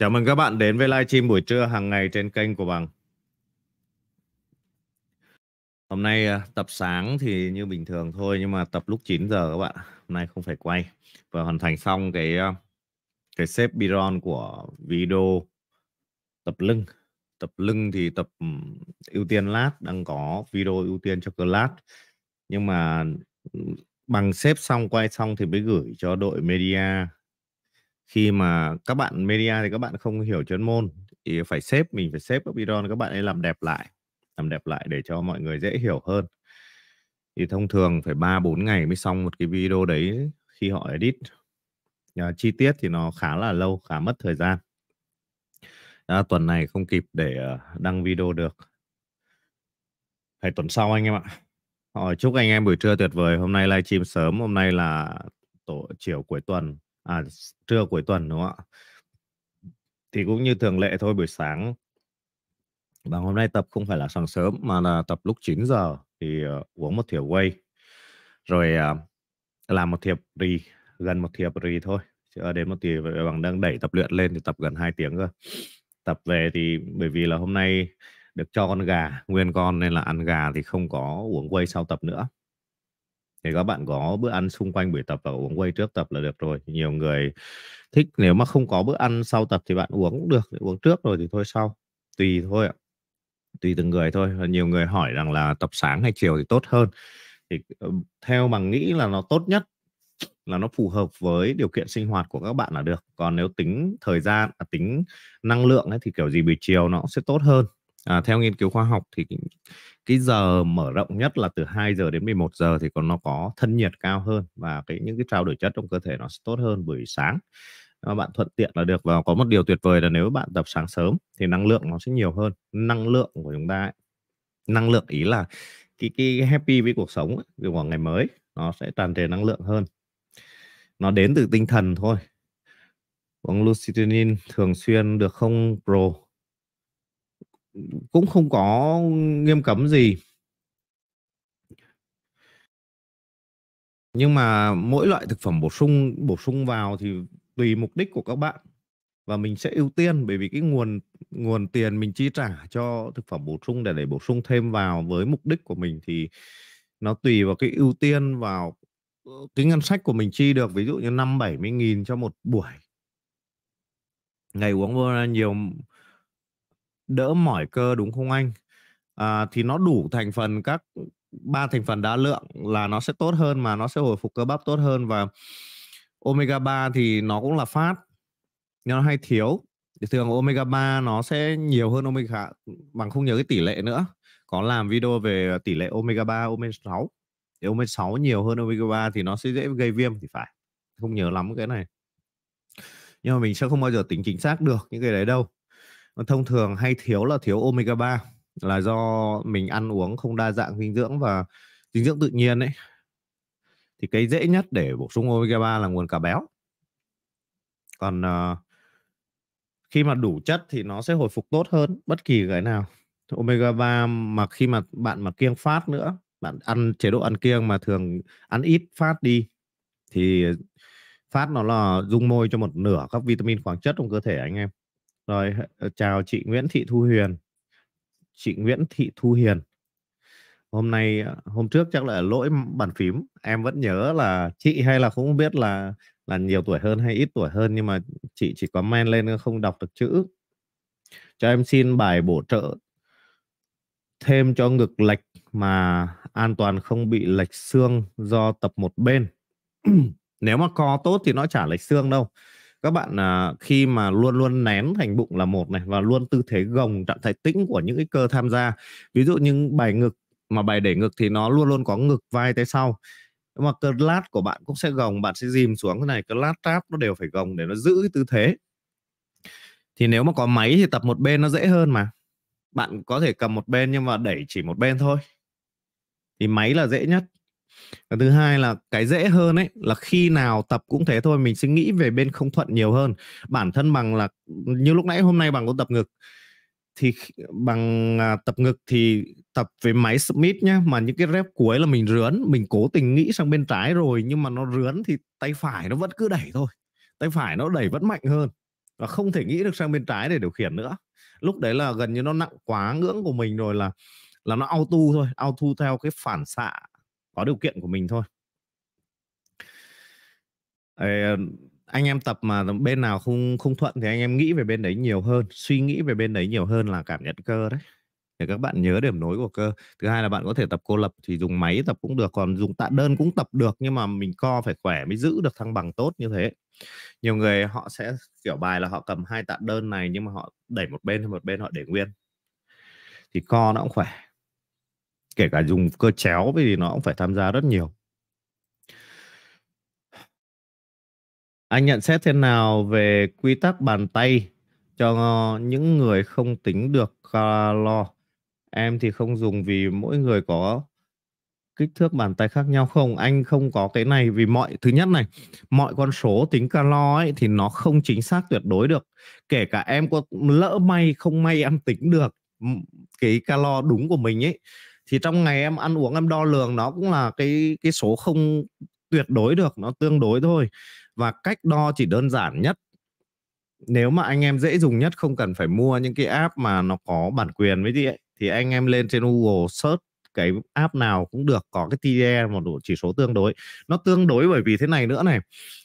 Chào mừng các bạn đến với livestream buổi trưa hàng ngày trên kênh của Bằng. Hôm nay ờ, tập sáng thì như bình thường thôi nhưng mà tập lúc 9 giờ các bạn. Hôm nay không phải quay và hoàn thành xong cái ờ, cái xếp Biron của video tập lưng. Tập lưng thì tập ưu tiên lát đang có video ưu tiên cho lát Nhưng mà bằng xếp xong quay xong thì mới gửi cho đội media khi mà các bạn media thì các bạn không hiểu chuyên môn thì phải xếp mình phải xếp các video các bạn ấy làm đẹp lại làm đẹp lại để cho mọi người dễ hiểu hơn thì thông thường phải 3 4 ngày mới xong một cái video đấy khi họ edit à, chi tiết thì nó khá là lâu khá mất thời gian à, tuần này không kịp để ờ, đăng video được hay tuần sau anh em ạ Rồi, ờ, chúc anh em buổi trưa tuyệt vời hôm nay livestream sớm hôm nay là tổ chiều cuối tuần à trưa cuối tuần đúng không ạ thì cũng như thường lệ thôi buổi sáng và hôm nay tập không phải là sáng sớm mà là tập lúc 9 giờ thì uh, uống một thìa whey rồi uh, làm một thiệp rì gần một thiệp rì thôi chứ đến một thì bằng đang đẩy tập luyện lên thì tập gần 2 tiếng cơ tập về thì bởi vì là hôm nay được cho con gà nguyên con nên là ăn gà thì không có uống quay sau tập nữa thì các bạn có bữa ăn xung quanh buổi tập và uống quay trước tập là được rồi nhiều người thích nếu mà không có bữa ăn sau tập thì bạn uống cũng được uống trước rồi thì thôi sau tùy thôi ạ tùy từng người thôi nhiều người hỏi rằng là tập sáng hay chiều thì tốt hơn thì ờ, theo bằng nghĩ là nó tốt nhất là nó phù hợp với điều kiện sinh hoạt của các bạn là được còn nếu tính thời gian à, tính năng lượng ấy, thì kiểu gì buổi chiều nó sẽ tốt hơn à, theo nghiên cứu khoa học thì cái, giờ mở rộng nhất là từ 2 giờ đến 11 giờ thì còn nó có thân nhiệt cao hơn và cái những cái trao đổi chất trong cơ thể nó sẽ tốt hơn buổi sáng à, bạn thuận tiện là được và có một điều tuyệt vời là nếu bạn tập sáng sớm thì năng lượng nó sẽ nhiều hơn năng lượng của chúng ta ấy, năng lượng ý là cái cái happy với cuộc sống ấy, của ngày mới nó sẽ tràn trề năng lượng hơn nó đến từ tinh thần thôi uống lucitonin thường xuyên được không pro cũng không có nghiêm cấm gì nhưng mà mỗi loại thực phẩm bổ sung bổ sung vào thì tùy mục đích của các bạn và mình sẽ ưu tiên bởi vì cái nguồn nguồn tiền mình chi trả cho thực phẩm bổ sung để để bổ sung thêm vào với mục đích của mình thì nó tùy vào cái ưu tiên vào ờ, cái ngân sách của mình chi được ví dụ như năm bảy mươi nghìn cho một buổi ngày uống vô nhiều đỡ mỏi cơ đúng không anh à, thì nó đủ thành phần các ba thành phần đa lượng là nó sẽ tốt hơn mà nó sẽ hồi phục cơ bắp tốt hơn và omega 3 thì nó cũng là phát nhưng nó hay thiếu thường omega 3 nó sẽ nhiều hơn omega bằng không nhớ cái tỷ lệ nữa có làm video về tỷ lệ omega 3 omega 6 thì omega 6 nhiều hơn omega 3 thì nó sẽ dễ gây viêm thì phải không nhớ lắm cái này nhưng mà mình sẽ không bao giờ tính chính xác được những cái đấy đâu Ờ, thông thường hay thiếu là thiếu omega 3 là do mình ăn uống không đa dạng dinh dưỡng và dinh dưỡng tự nhiên ấy thì cái dễ nhất để bổ sung omega 3 là nguồn cá béo còn uh, khi mà đủ chất thì nó sẽ hồi phục tốt hơn bất kỳ cái nào omega 3 mà khi mà bạn mà kiêng phát nữa bạn ăn chế độ ăn kiêng mà thường ăn ít phát đi thì phát nó là dung môi cho một nửa các vitamin khoáng chất trong cơ thể anh em rồi ờ, chào chị Nguyễn Thị Thu Huyền. Chị Nguyễn Thị Thu Hiền. Hôm nay ờ, hôm trước chắc là lỗi bàn phím, em vẫn nhớ là chị hay là cũng biết là là nhiều tuổi hơn hay ít tuổi hơn nhưng mà chị chỉ có men lên không đọc được chữ. Cho em xin bài bổ trợ thêm cho ngực lệch mà an toàn không bị lệch xương do tập một bên. Nếu mà co tốt thì nó chả lệch xương đâu các bạn à, khi mà luôn luôn nén thành bụng là một này và luôn tư thế gồng trạng thái tĩnh của những cái cơ tham gia ví dụ những bài ngực mà bài để ngực thì nó luôn luôn có ngực vai tay sau mà cơ lát của bạn cũng sẽ gồng bạn sẽ dìm xuống cái này cơ lát tráp nó đều phải gồng để nó giữ cái tư thế thì nếu mà có máy thì tập một bên nó dễ hơn mà bạn có thể cầm một bên nhưng mà đẩy chỉ một bên thôi thì máy là dễ nhất và thứ hai là cái dễ hơn ấy là khi nào tập cũng thế thôi mình sẽ nghĩ về bên không thuận nhiều hơn bản thân bằng là như lúc nãy hôm nay bằng có tập ngực thì bằng à, tập ngực thì tập về máy Smith nhá mà những cái rep cuối là mình rướn mình cố tình nghĩ sang bên trái rồi nhưng mà nó rướn thì tay phải nó vẫn cứ đẩy thôi tay phải nó đẩy vẫn mạnh hơn và không thể nghĩ được sang bên trái để điều khiển nữa lúc đấy là gần như nó nặng quá ngưỡng của mình rồi là là nó auto thôi auto theo cái phản xạ có điều kiện của mình thôi anh em tập mà bên nào không không thuận thì anh em nghĩ về bên đấy nhiều hơn suy nghĩ về bên đấy nhiều hơn là cảm nhận cơ đấy để các bạn nhớ điểm nối của cơ thứ hai là bạn có thể tập cô lập thì dùng máy tập cũng được còn dùng tạ đơn cũng tập được nhưng mà mình co phải khỏe mới giữ được thăng bằng tốt như thế nhiều người họ sẽ kiểu bài là họ cầm hai tạ đơn này nhưng mà họ đẩy một bên một bên họ để nguyên thì co nó cũng khỏe kể cả dùng cơ chéo vì nó cũng phải tham gia rất nhiều anh nhận xét thế nào về quy tắc bàn tay cho những người không tính được calo em thì không dùng vì mỗi người có kích thước bàn tay khác nhau không anh không có cái này vì mọi thứ nhất này mọi con số tính calo ấy thì nó không chính xác tuyệt đối được kể cả em có lỡ may không may em tính được cái calo đúng của mình ấy thì trong ngày em ăn uống em đo lường nó cũng là cái cái số không tuyệt đối được nó tương đối thôi và cách đo chỉ đơn giản nhất nếu mà anh em dễ dùng nhất không cần phải mua những cái app mà nó có bản quyền với gì ấy, thì anh em lên trên Google search cái app nào cũng được có cái TDE một độ chỉ số tương đối nó tương đối bởi vì thế này nữa này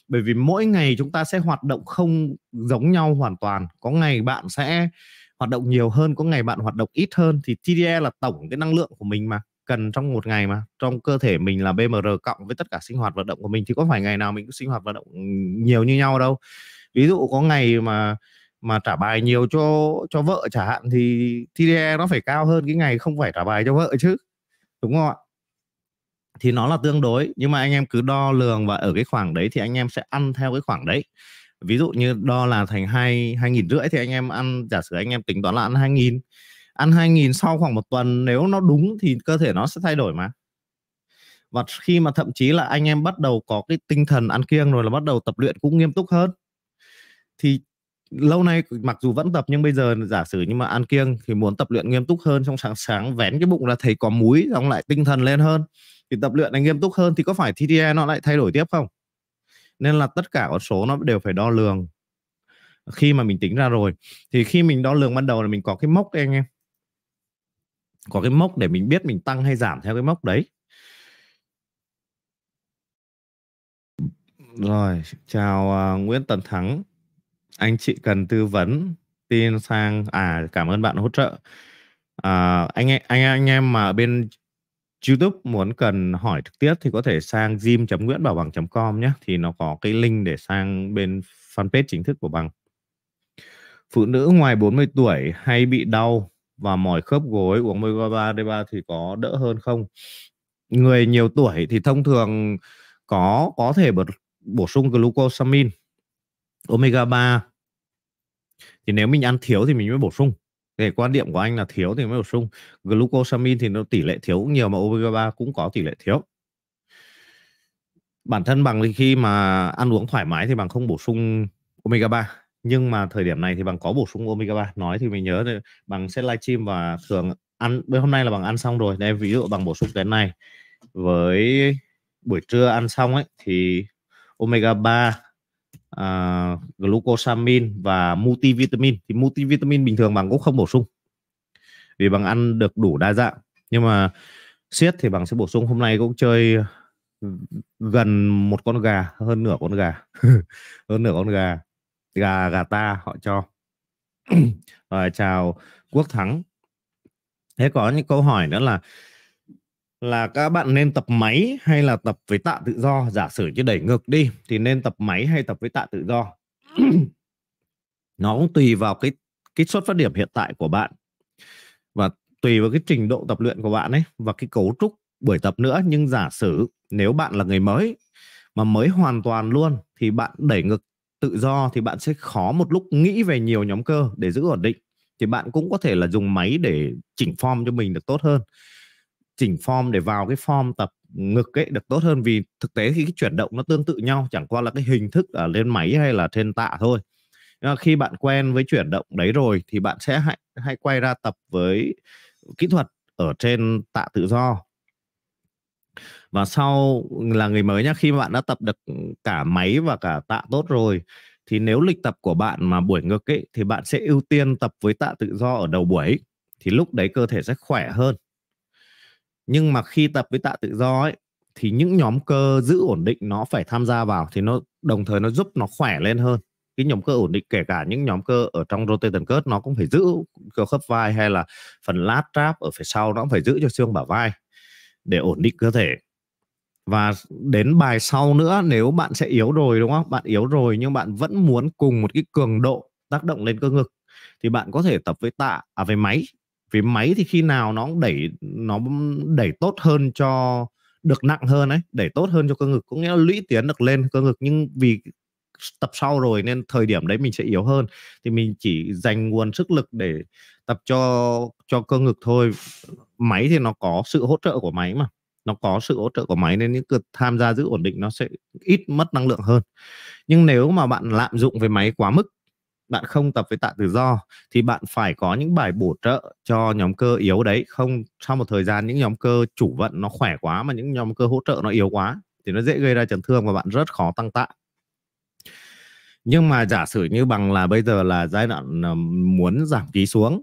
bởi vì mỗi ngày chúng ta sẽ hoạt động không giống nhau hoàn toàn có ngày bạn sẽ hoạt động nhiều hơn có ngày bạn hoạt động ít hơn thì TDE là tổng cái năng lượng của mình mà cần trong một ngày mà trong cơ thể mình là BMR cộng với tất cả sinh hoạt vận động của mình thì có phải ngày nào mình cũng sinh hoạt vận động nhiều như nhau đâu ví dụ có ngày mà mà trả bài nhiều cho cho vợ chẳng hạn thì TDE nó phải cao hơn cái ngày không phải trả bài cho vợ chứ đúng không ạ thì nó là tương đối nhưng mà anh em cứ đo lường và ở cái khoảng đấy thì anh em sẽ ăn theo cái khoảng đấy ví dụ như đo là thành hai hai nghìn rưỡi thì anh em ăn giả sử anh em tính toán là ăn hai nghìn ăn hai nghìn sau khoảng một tuần nếu nó đúng thì cơ thể nó sẽ thay đổi mà và khi mà thậm chí là anh em bắt đầu có cái tinh thần ăn kiêng rồi là bắt đầu tập luyện cũng nghiêm túc hơn thì lâu nay mặc dù vẫn tập nhưng bây giờ giả sử nhưng mà ăn kiêng thì muốn tập luyện nghiêm túc hơn trong sáng sáng vén cái bụng là thấy có múi xong lại tinh thần lên hơn thì tập luyện là nghiêm túc hơn thì có phải TDE nó lại thay đổi tiếp không nên là tất cả con số nó đều phải đo lường khi mà mình tính ra rồi thì khi mình đo lường ban đầu là mình có cái mốc đấy anh em có cái mốc để mình biết mình tăng hay giảm theo cái mốc đấy rồi chào uh, Nguyễn Tần Thắng anh chị cần tư vấn tin sang à cảm ơn bạn hỗ trợ à, anh anh anh em mà ở bên YouTube muốn cần hỏi trực tiếp thì có thể sang gym nguyễn com nhé thì nó có cái link để sang bên fanpage chính thức của bằng. Phụ nữ ngoài 40 tuổi hay bị đau và mỏi khớp gối uống omega 3 thì có đỡ hơn không? Người nhiều tuổi thì thông thường có có thể bổ, bổ sung glucosamine omega 3 thì nếu mình ăn thiếu thì mình mới bổ sung về quan điểm của anh là thiếu thì mới bổ sung. Glucosamine thì nó tỷ lệ thiếu cũng nhiều mà omega 3 cũng có tỷ lệ thiếu. Bản thân bằng thì khi mà ăn uống thoải mái thì bằng không bổ sung omega 3 nhưng mà thời điểm này thì bằng có bổ sung omega 3 nói thì mình nhớ thì bằng sẽ livestream và thường ăn với hôm nay là bằng ăn xong rồi đây ví dụ bằng bổ sung cái này với buổi trưa ăn xong ấy thì omega 3 uh, glucosamine và multivitamin thì multivitamin bình thường bằng cũng không bổ sung vì bằng ăn được đủ đa dạng nhưng mà siết thì bằng sẽ bổ sung hôm nay cũng chơi gần một con gà hơn nửa con gà hơn nửa con gà gà gà ta họ cho rồi chào quốc thắng thế có những câu hỏi nữa là là các bạn nên tập máy hay là tập với tạ tự do giả sử như đẩy ngược đi thì nên tập máy hay tập với tạ tự do nó cũng tùy vào cái cái xuất phát điểm hiện tại của bạn và tùy vào cái trình độ tập luyện của bạn ấy và cái cấu trúc buổi tập nữa nhưng giả sử nếu bạn là người mới mà mới hoàn toàn luôn thì bạn đẩy ngực tự do thì bạn sẽ khó một lúc nghĩ về nhiều nhóm cơ để giữ ổn định thì bạn cũng có thể là dùng máy để chỉnh form cho mình được tốt hơn chỉnh form để vào cái form tập ngực ấy được tốt hơn vì thực tế thì cái chuyển động nó tương tự nhau chẳng qua là cái hình thức ở lên máy hay là trên tạ thôi Nhưng khi bạn quen với chuyển động đấy rồi thì bạn sẽ hãy hãy quay ra tập với kỹ thuật ở trên tạ tự do và sau là người mới nhá khi bạn đã tập được cả máy và cả tạ tốt rồi thì nếu lịch tập của bạn mà buổi ngực ấy thì bạn sẽ ưu tiên tập với tạ tự do ở đầu buổi thì lúc đấy cơ thể sẽ khỏe hơn nhưng mà khi tập với tạ tự do ấy thì những nhóm cơ giữ ổn định nó phải tham gia vào thì nó đồng thời nó giúp nó khỏe lên hơn cái nhóm cơ ổn định kể cả những nhóm cơ ở trong rotator cuff nó cũng phải giữ cơ khớp vai hay là phần lát trap ở phía sau nó cũng phải giữ cho xương bả vai để ổn định cơ thể và đến bài sau nữa nếu bạn sẽ yếu rồi đúng không bạn yếu rồi nhưng bạn vẫn muốn cùng một cái cường độ tác động lên cơ ngực thì bạn có thể tập với tạ à với máy vì máy thì khi nào nó cũng đẩy nó đẩy tốt hơn cho được nặng hơn ấy đẩy tốt hơn cho cơ ngực cũng nghĩa là lũy tiến được lên cơ ngực nhưng vì tập sau rồi nên thời điểm đấy mình sẽ yếu hơn thì mình chỉ dành nguồn sức lực để tập cho cho cơ ngực thôi máy thì nó có sự hỗ trợ của máy mà nó có sự hỗ trợ của máy nên những cực tham gia giữ ổn định nó sẽ ít mất năng lượng hơn nhưng nếu mà bạn lạm dụng về máy quá mức bạn không tập với tạ tự do thì bạn phải có những bài bổ trợ cho nhóm cơ yếu đấy không sau một thời gian những nhóm cơ chủ vận nó khỏe quá mà những nhóm cơ hỗ trợ nó yếu quá thì nó dễ gây ra chấn thương và bạn rất khó tăng tạ nhưng mà giả sử như bằng là bây giờ là giai đoạn ờ, muốn giảm ký xuống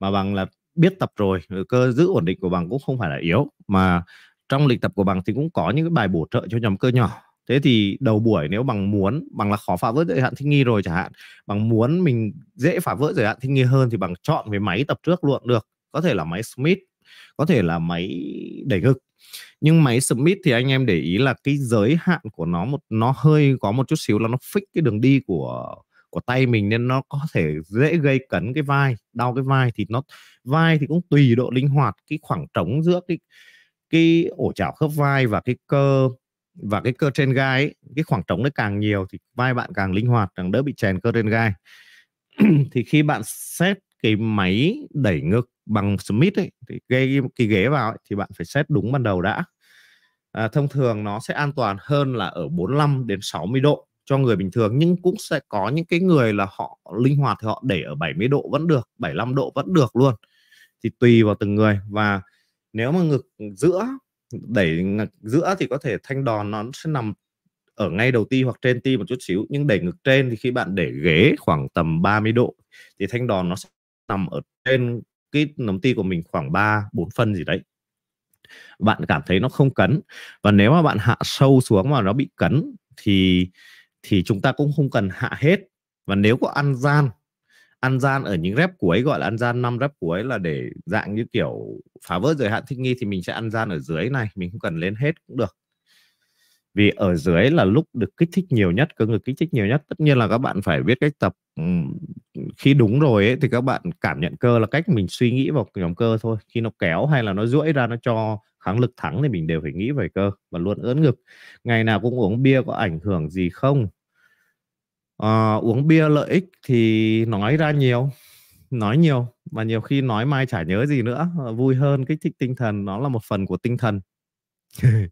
mà bằng là biết tập rồi ờ, cơ giữ ổn định của bằng cũng không phải là yếu mà trong lịch tập của bằng thì cũng có những cái bài bổ trợ cho nhóm cơ nhỏ thế thì đầu buổi nếu bằng muốn bằng là khó phá vỡ giới hạn thích nghi rồi chẳng hạn bằng muốn mình dễ phá vỡ giới hạn thích nghi hơn thì bằng chọn cái máy tập trước luôn được có thể là máy Smith có thể là máy đẩy ngực nhưng máy Smith thì anh em để ý là cái giới hạn của nó một nó hơi có một chút xíu là nó fix cái đường đi của của tay mình nên nó có thể dễ gây cấn cái vai đau cái vai thì nó vai thì cũng tùy độ linh hoạt cái khoảng trống giữa cái cái ổ chảo khớp vai và cái cơ và cái cơ trên gai ấy, cái khoảng trống nó càng nhiều thì vai bạn càng linh hoạt càng đỡ bị chèn cơ trên gai thì khi bạn xét cái máy đẩy ngực bằng Smith ấy, thì gây cái ghế vào ấy, thì bạn phải xét đúng ban đầu đã à, thông thường nó sẽ an toàn hơn là ở 45 đến 60 độ cho người bình thường nhưng cũng sẽ có những cái người là họ linh hoạt thì họ để ở 70 độ vẫn được 75 độ vẫn được luôn thì tùy vào từng người và nếu mà ngực giữa đẩy giữa thì có thể thanh đòn nó sẽ nằm ở ngay đầu ti hoặc trên ti một chút xíu nhưng đẩy ngực trên thì khi bạn để ghế khoảng tầm 30 độ thì thanh đòn nó sẽ nằm ở trên cái nấm ti của mình khoảng 3 4 phân gì đấy bạn cảm thấy nó không cấn và nếu mà bạn hạ sâu xuống mà nó bị cấn thì thì chúng ta cũng không cần hạ hết và nếu có ăn gian ăn gian ở những rep cuối gọi là ăn gian năm rep cuối là để dạng như kiểu phá vỡ giới hạn thích nghi thì mình sẽ ăn gian ở dưới này mình không cần lên hết cũng được vì ở dưới là lúc được kích thích nhiều nhất cơ ngực kích thích nhiều nhất tất nhiên là các bạn phải biết cách tập khi đúng rồi ấy, thì các bạn cảm nhận cơ là cách mình suy nghĩ vào nhóm cơ thôi khi nó kéo hay là nó duỗi ra nó cho kháng lực thắng thì mình đều phải nghĩ về cơ và luôn ướn ngực ngày nào cũng uống bia có ảnh hưởng gì không uh, uống bia lợi ích thì nói ra nhiều nói nhiều và nhiều khi nói mai chả nhớ gì nữa ờ, vui hơn kích thích tinh thần nó là một phần của tinh thần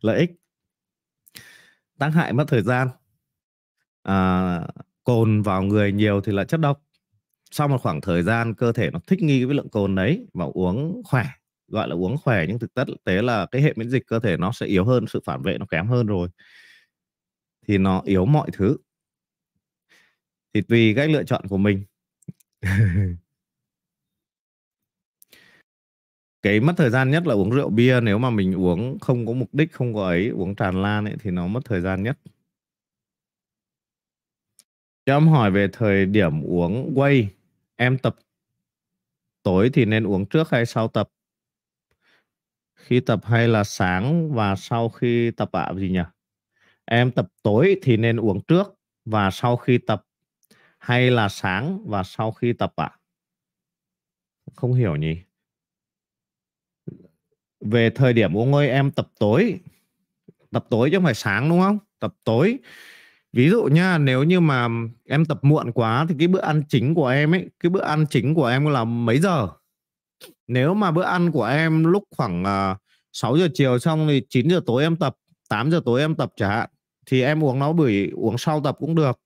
lợi ích tác hại mất thời gian à, cồn vào người nhiều thì là chất độc sau một khoảng thời gian cơ thể nó thích nghi với lượng cồn đấy và uống khỏe gọi là uống khỏe nhưng thực tế là cái hệ miễn dịch cơ thể nó sẽ yếu hơn sự phản vệ nó kém hơn rồi thì nó yếu mọi thứ thì tùy cách lựa chọn của mình cái mất thời gian nhất là uống rượu bia nếu mà mình uống không có mục đích không có ấy uống tràn lan ấy thì nó mất thời gian nhất cho em hỏi về thời điểm uống whey em tập tối thì nên uống trước hay sau tập khi tập hay là sáng và sau khi tập ạ à, gì nhỉ em tập tối thì nên uống trước và sau khi tập hay là sáng và sau khi tập ạ? À? Không hiểu nhỉ. Về thời điểm ông ơi em tập tối. Tập tối chứ không phải sáng đúng không? Tập tối. Ví dụ nha, nếu như mà em tập muộn quá thì cái bữa ăn chính của em ấy, cái bữa ăn chính của em là mấy giờ? Nếu mà bữa ăn của em lúc khoảng à, uh, 6 giờ chiều xong thì 9 giờ tối em tập, 8 giờ tối em tập chẳng hạn thì em uống nó buổi uống sau tập cũng được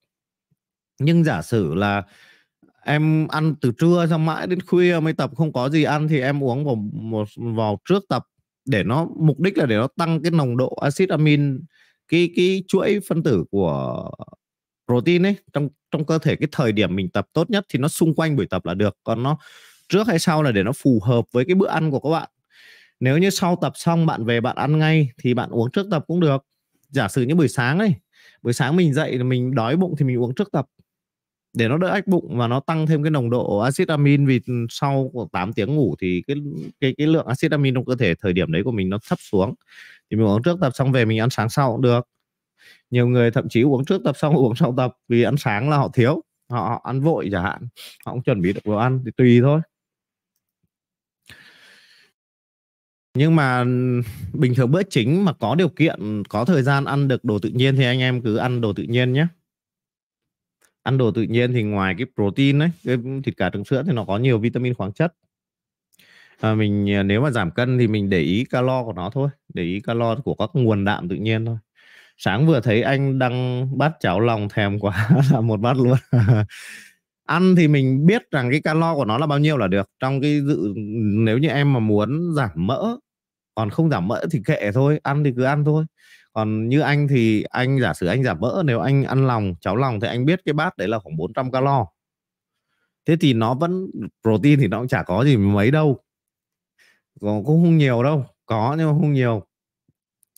nhưng giả sử là em ăn từ trưa xong mãi đến khuya mới tập không có gì ăn thì em uống vào một vào trước tập để nó mục đích là để nó tăng cái nồng độ axit amin cái cái chuỗi phân tử của protein ấy trong trong cơ thể cái thời điểm mình tập tốt nhất thì nó xung quanh buổi tập là được còn nó trước hay sau là để nó phù hợp với cái bữa ăn của các bạn nếu như sau tập xong bạn về bạn ăn ngay thì bạn uống trước tập cũng được giả sử như buổi sáng ấy buổi sáng mình dậy là mình đói bụng thì mình uống trước tập để nó đỡ ách bụng và nó tăng thêm cái nồng độ axit amin vì sau 8 tiếng ngủ thì cái cái cái lượng axit amin trong cơ thể thời điểm đấy của mình nó thấp xuống thì mình uống trước tập xong về mình ăn sáng sau cũng được nhiều người thậm chí uống trước tập xong uống sau tập vì ăn sáng là họ thiếu họ, họ ăn vội chẳng hạn họ không chuẩn bị được đồ ăn thì tùy thôi nhưng mà bình thường bữa chính mà có điều kiện có thời gian ăn được đồ tự nhiên thì anh em cứ ăn đồ tự nhiên nhé ăn đồ tự nhiên thì ngoài cái protein đấy cái thịt cá trứng sữa thì nó có nhiều vitamin khoáng chất à, mình à, nếu mà giảm cân thì mình để ý calo của nó thôi để ý calo của các nguồn đạm tự nhiên thôi sáng vừa thấy anh đăng bát cháo lòng thèm quá là một bát luôn ăn thì mình biết rằng cái calo của nó là bao nhiêu là được trong cái dự nếu như em mà muốn giảm mỡ còn không giảm mỡ thì kệ thôi ăn thì cứ ăn thôi còn như anh thì anh giả sử anh giảm mỡ nếu anh ăn lòng cháo lòng thì anh biết cái bát đấy là khoảng 400 calo thế thì nó vẫn protein thì nó cũng chả có gì mấy đâu còn cũng không nhiều đâu có nhưng mà không nhiều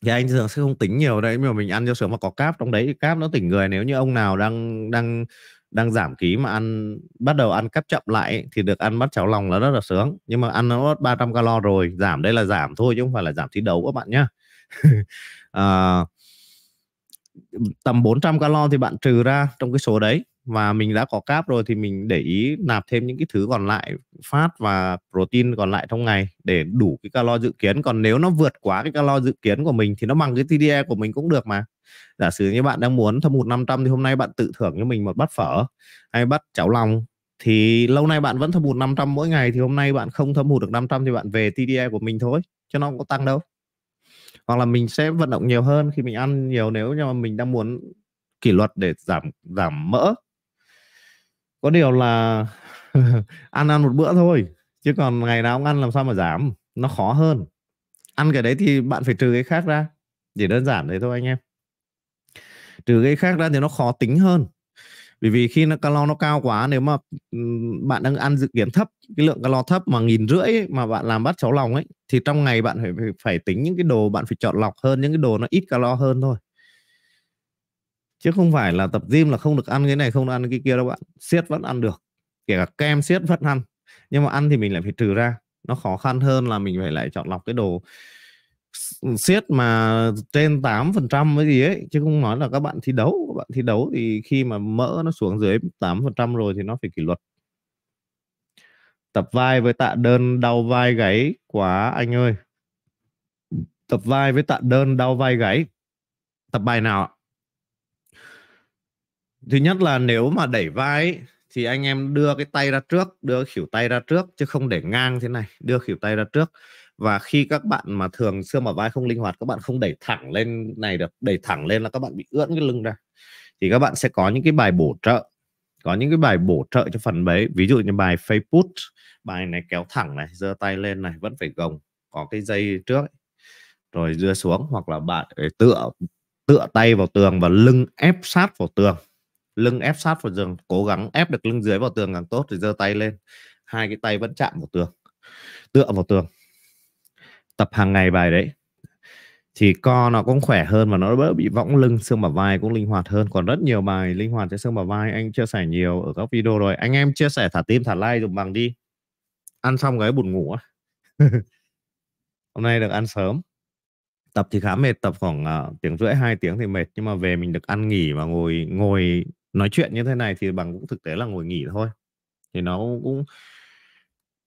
thì anh thường sẽ không tính nhiều đấy mà mình ăn cho sướng mà có cáp trong đấy cáp nó tỉnh người nếu như ông nào đang đang đang giảm ký mà ăn bắt đầu ăn cáp chậm lại thì được ăn bát cháo lòng là rất là sướng nhưng mà ăn nó 300 calo rồi giảm đây là giảm thôi chứ không phải là giảm thi đấu các bạn nhá à, tầm 400 calo thì bạn trừ ra trong cái số đấy và mình đã có cáp rồi thì mình để ý nạp thêm những cái thứ còn lại phát và protein còn lại trong ngày để đủ cái calo dự kiến còn nếu nó vượt quá cái calo dự kiến của mình thì nó bằng cái TDE của mình cũng được mà giả sử như bạn đang muốn thâm hụt 500 thì hôm nay bạn tự thưởng cho mình một bát phở hay bát cháo lòng thì lâu nay bạn vẫn thâm hụt 500 mỗi ngày thì hôm nay bạn không thâm hụt được 500 thì bạn về TDE của mình thôi cho nó không có tăng đâu hoặc là mình sẽ vận động nhiều hơn khi mình ăn nhiều nếu như mà mình đang muốn kỷ luật để giảm giảm mỡ có điều là ăn ăn một bữa thôi chứ còn ngày nào cũng ăn làm sao mà giảm nó khó hơn ăn cái đấy thì bạn phải trừ cái khác ra chỉ đơn giản đấy thôi anh em trừ cái khác ra thì nó khó tính hơn bởi vì khi nó calo nó cao quá nếu mà bạn đang ăn dự kiến thấp cái lượng calo thấp mà nghìn rưỡi mà bạn làm bắt cháu lòng ấy thì trong ngày bạn phải, phải tính những cái đồ bạn phải chọn lọc hơn những cái đồ nó ít calo hơn thôi chứ không phải là tập gym là không được ăn cái này không được ăn cái kia đâu bạn siết vẫn ăn được kể cả kem siết vẫn ăn nhưng mà ăn thì mình lại phải trừ ra nó khó khăn hơn là mình phải lại chọn lọc cái đồ siết mà trên 8% với gì ấy chứ không nói là các bạn thi đấu các bạn thi đấu thì khi mà mỡ nó xuống dưới 8% rồi thì nó phải kỷ luật tập vai với tạ đơn đau vai gáy quá anh ơi tập vai với tạ đơn đau vai gáy tập bài nào thứ nhất là nếu mà đẩy vai thì anh em đưa cái tay ra trước đưa khỉu tay ra trước chứ không để ngang thế này đưa khỉu tay ra trước và khi các bạn mà thường xưa mà vai không linh hoạt các bạn không đẩy thẳng lên này được đẩy thẳng lên là các bạn bị ưỡn cái lưng ra thì các bạn sẽ có những cái bài bổ trợ có những cái bài bổ trợ cho phần đấy ví dụ như bài face put bài này kéo thẳng này giơ tay lên này vẫn phải gồng có cái dây trước rồi đưa xuống hoặc là bạn ờ, tựa tựa tay vào tường và lưng ép sát vào tường lưng ép sát vào giường cố gắng ép được lưng dưới vào tường càng tốt thì giơ tay lên hai cái tay vẫn chạm vào tường tựa vào tường tập hàng ngày bài đấy thì co nó cũng khỏe hơn và nó đỡ bị võng lưng xương bả vai cũng linh hoạt hơn còn rất nhiều bài linh hoạt cho xương bả vai anh chia sẻ nhiều ở các video rồi anh em chia sẻ thả tim thả like dùng bằng đi ăn xong cái buồn ngủ hôm nay được ăn sớm tập thì khá mệt tập khoảng uh, tiếng rưỡi hai tiếng thì mệt nhưng mà về mình được ăn nghỉ và ngồi ngồi nói chuyện như thế này thì bằng cũng thực tế là ngồi nghỉ thôi thì nó cũng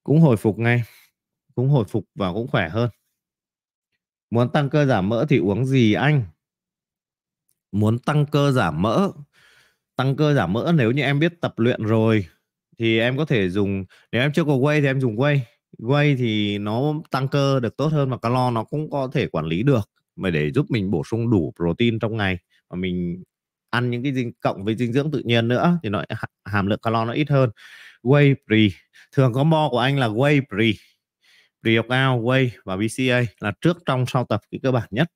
cũng hồi phục ngay cũng hồi phục và cũng khỏe hơn Muốn tăng cơ giảm mỡ thì uống gì anh? Muốn tăng cơ giảm mỡ, tăng cơ giảm mỡ nếu như em biết tập luyện rồi thì em có thể dùng nếu em chưa có whey thì em dùng whey. Whey thì nó tăng cơ được tốt hơn và calo nó cũng có thể quản lý được mà để giúp mình bổ sung đủ protein trong ngày và mình ăn những cái dinh cộng với dinh dưỡng tự nhiên nữa thì nó hàm lượng calo nó ít hơn whey pre thường có mo của anh là whey pre Ryogout, Way và bca là trước trong sau tập cái cơ bản nhất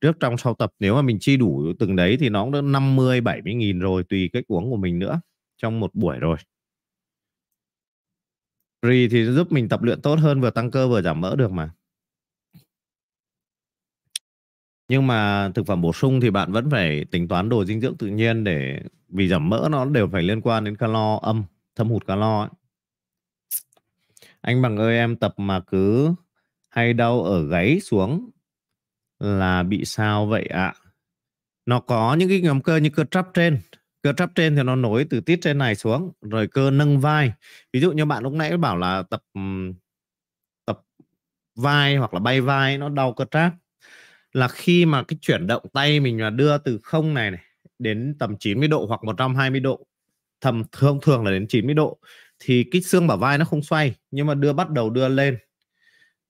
trước trong sau tập nếu mà mình chi đủ từng đấy thì nó cũng đã 50 70 nghìn rồi tùy cách uống của mình nữa trong một buổi rồi Pre thì giúp mình tập luyện tốt hơn vừa tăng cơ vừa giảm mỡ được mà nhưng mà thực phẩm bổ sung thì bạn vẫn phải tính toán đồ dinh dưỡng tự nhiên để vì giảm mỡ nó đều phải liên quan đến calo âm thâm hụt calo ấy. Anh bằng ơi em tập mà cứ hay đau ở gáy xuống là bị sao vậy ạ? Nó có những cái nhóm cơ như cơ trắp trên. Cơ trắp trên thì nó nối từ tít trên này xuống. Rồi cơ nâng vai. Ví dụ như bạn lúc nãy bảo là tập tập vai hoặc là bay vai nó đau cơ tráp. Là khi mà cái chuyển động tay mình là đưa từ không này, này đến tầm 90 độ hoặc 120 độ thầm thường thường là đến 90 độ thì cái xương bả vai nó không xoay nhưng mà đưa bắt đầu đưa lên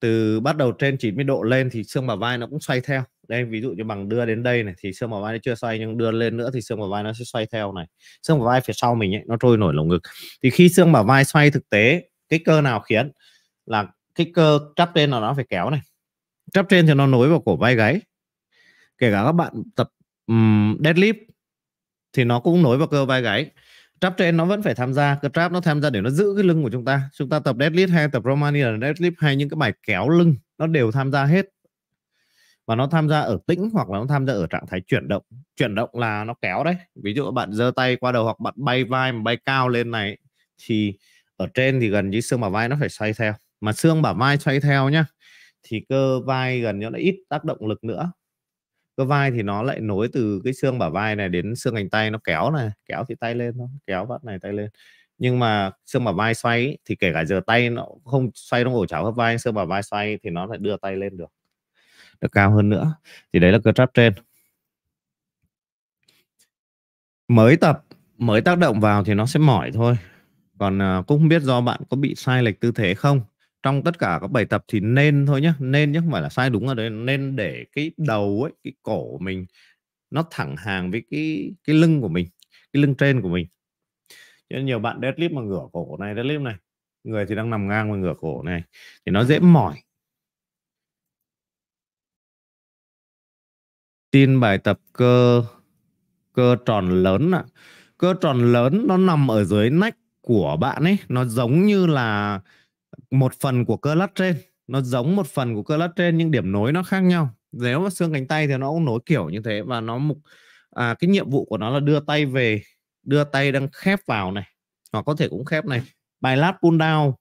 từ bắt đầu trên 90 độ lên thì xương bả vai nó cũng xoay theo đây ví dụ như bằng đưa đến đây này thì xương bả vai nó chưa xoay nhưng đưa lên nữa thì xương bả vai nó sẽ xoay theo này xương bả vai phía sau mình ấy, nó trôi nổi lồng ngực thì khi xương bả vai xoay thực tế cái cơ nào khiến là cái cơ trắp trên là nó phải kéo này trắp trên thì nó nối vào cổ vai gáy kể cả các bạn tập um, deadlift thì nó cũng nối vào cơ vai gáy trap trên nó vẫn phải tham gia cái trap nó tham gia để nó giữ cái lưng của chúng ta chúng ta tập deadlift hay tập romania deadlift hay những cái bài kéo lưng nó đều tham gia hết và nó tham gia ở tĩnh hoặc là nó tham gia ở trạng thái chuyển động chuyển động là nó kéo đấy ví dụ bạn giơ tay qua đầu hoặc bạn bay vai mà bay cao lên này thì ở trên thì gần như xương bả vai nó phải xoay theo mà xương bả vai xoay theo nhá thì cơ vai gần như nó ít tác động lực nữa cơ vai thì nó lại nối từ cái xương bả vai này đến xương cánh tay nó kéo này kéo thì tay lên nó kéo vắt này tay lên nhưng mà xương bả vai xoay thì kể cả giờ tay nó không xoay trong ổ chảo khớp vai xương bả vai xoay thì nó lại đưa tay lên được được cao hơn nữa thì đấy là cơ trap trên mới tập mới tác động vào thì nó sẽ mỏi thôi còn à, cũng không biết do bạn có bị sai lệch tư thế không trong tất cả các bài tập thì nên thôi nhé nên chứ không phải là sai đúng ở đây nên để cái đầu ấy cái cổ mình nó thẳng hàng với cái cái lưng của mình cái lưng trên của mình nên nhiều bạn deadlift mà ngửa cổ này deadlift này người thì đang nằm ngang mà ngửa cổ này thì nó dễ mỏi tin bài tập cơ cơ tròn lớn ạ cơ tròn lớn nó nằm ở dưới nách của bạn ấy nó giống như là một phần của cơ lắt trên nó giống một phần của cơ lắt trên nhưng điểm nối nó khác nhau nếu mà xương cánh tay thì nó cũng nối kiểu như thế và nó mục à, cái nhiệm vụ của nó là đưa tay về đưa tay đang khép vào này hoặc có thể cũng khép này bài lát pull down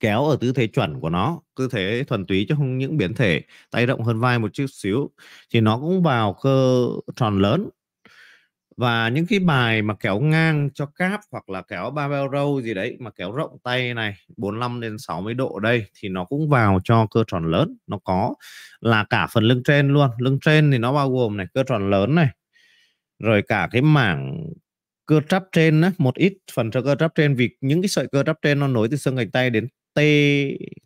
kéo ở tư thế chuẩn của nó tư thế thuần túy chứ không những biến thể tay rộng hơn vai một chút xíu thì nó cũng vào cơ tròn lớn và những cái bài mà kéo ngang cho cáp hoặc là kéo barbell row gì đấy mà kéo rộng tay này 45 đến 60 độ đây thì nó cũng vào cho cơ tròn lớn nó có là cả phần lưng trên luôn lưng trên thì nó bao gồm này cơ tròn lớn này rồi cả cái mảng cơ trắp trên á, một ít phần cho cơ trắp trên vì những cái sợi cơ trắp trên nó nối từ xương cánh tay đến T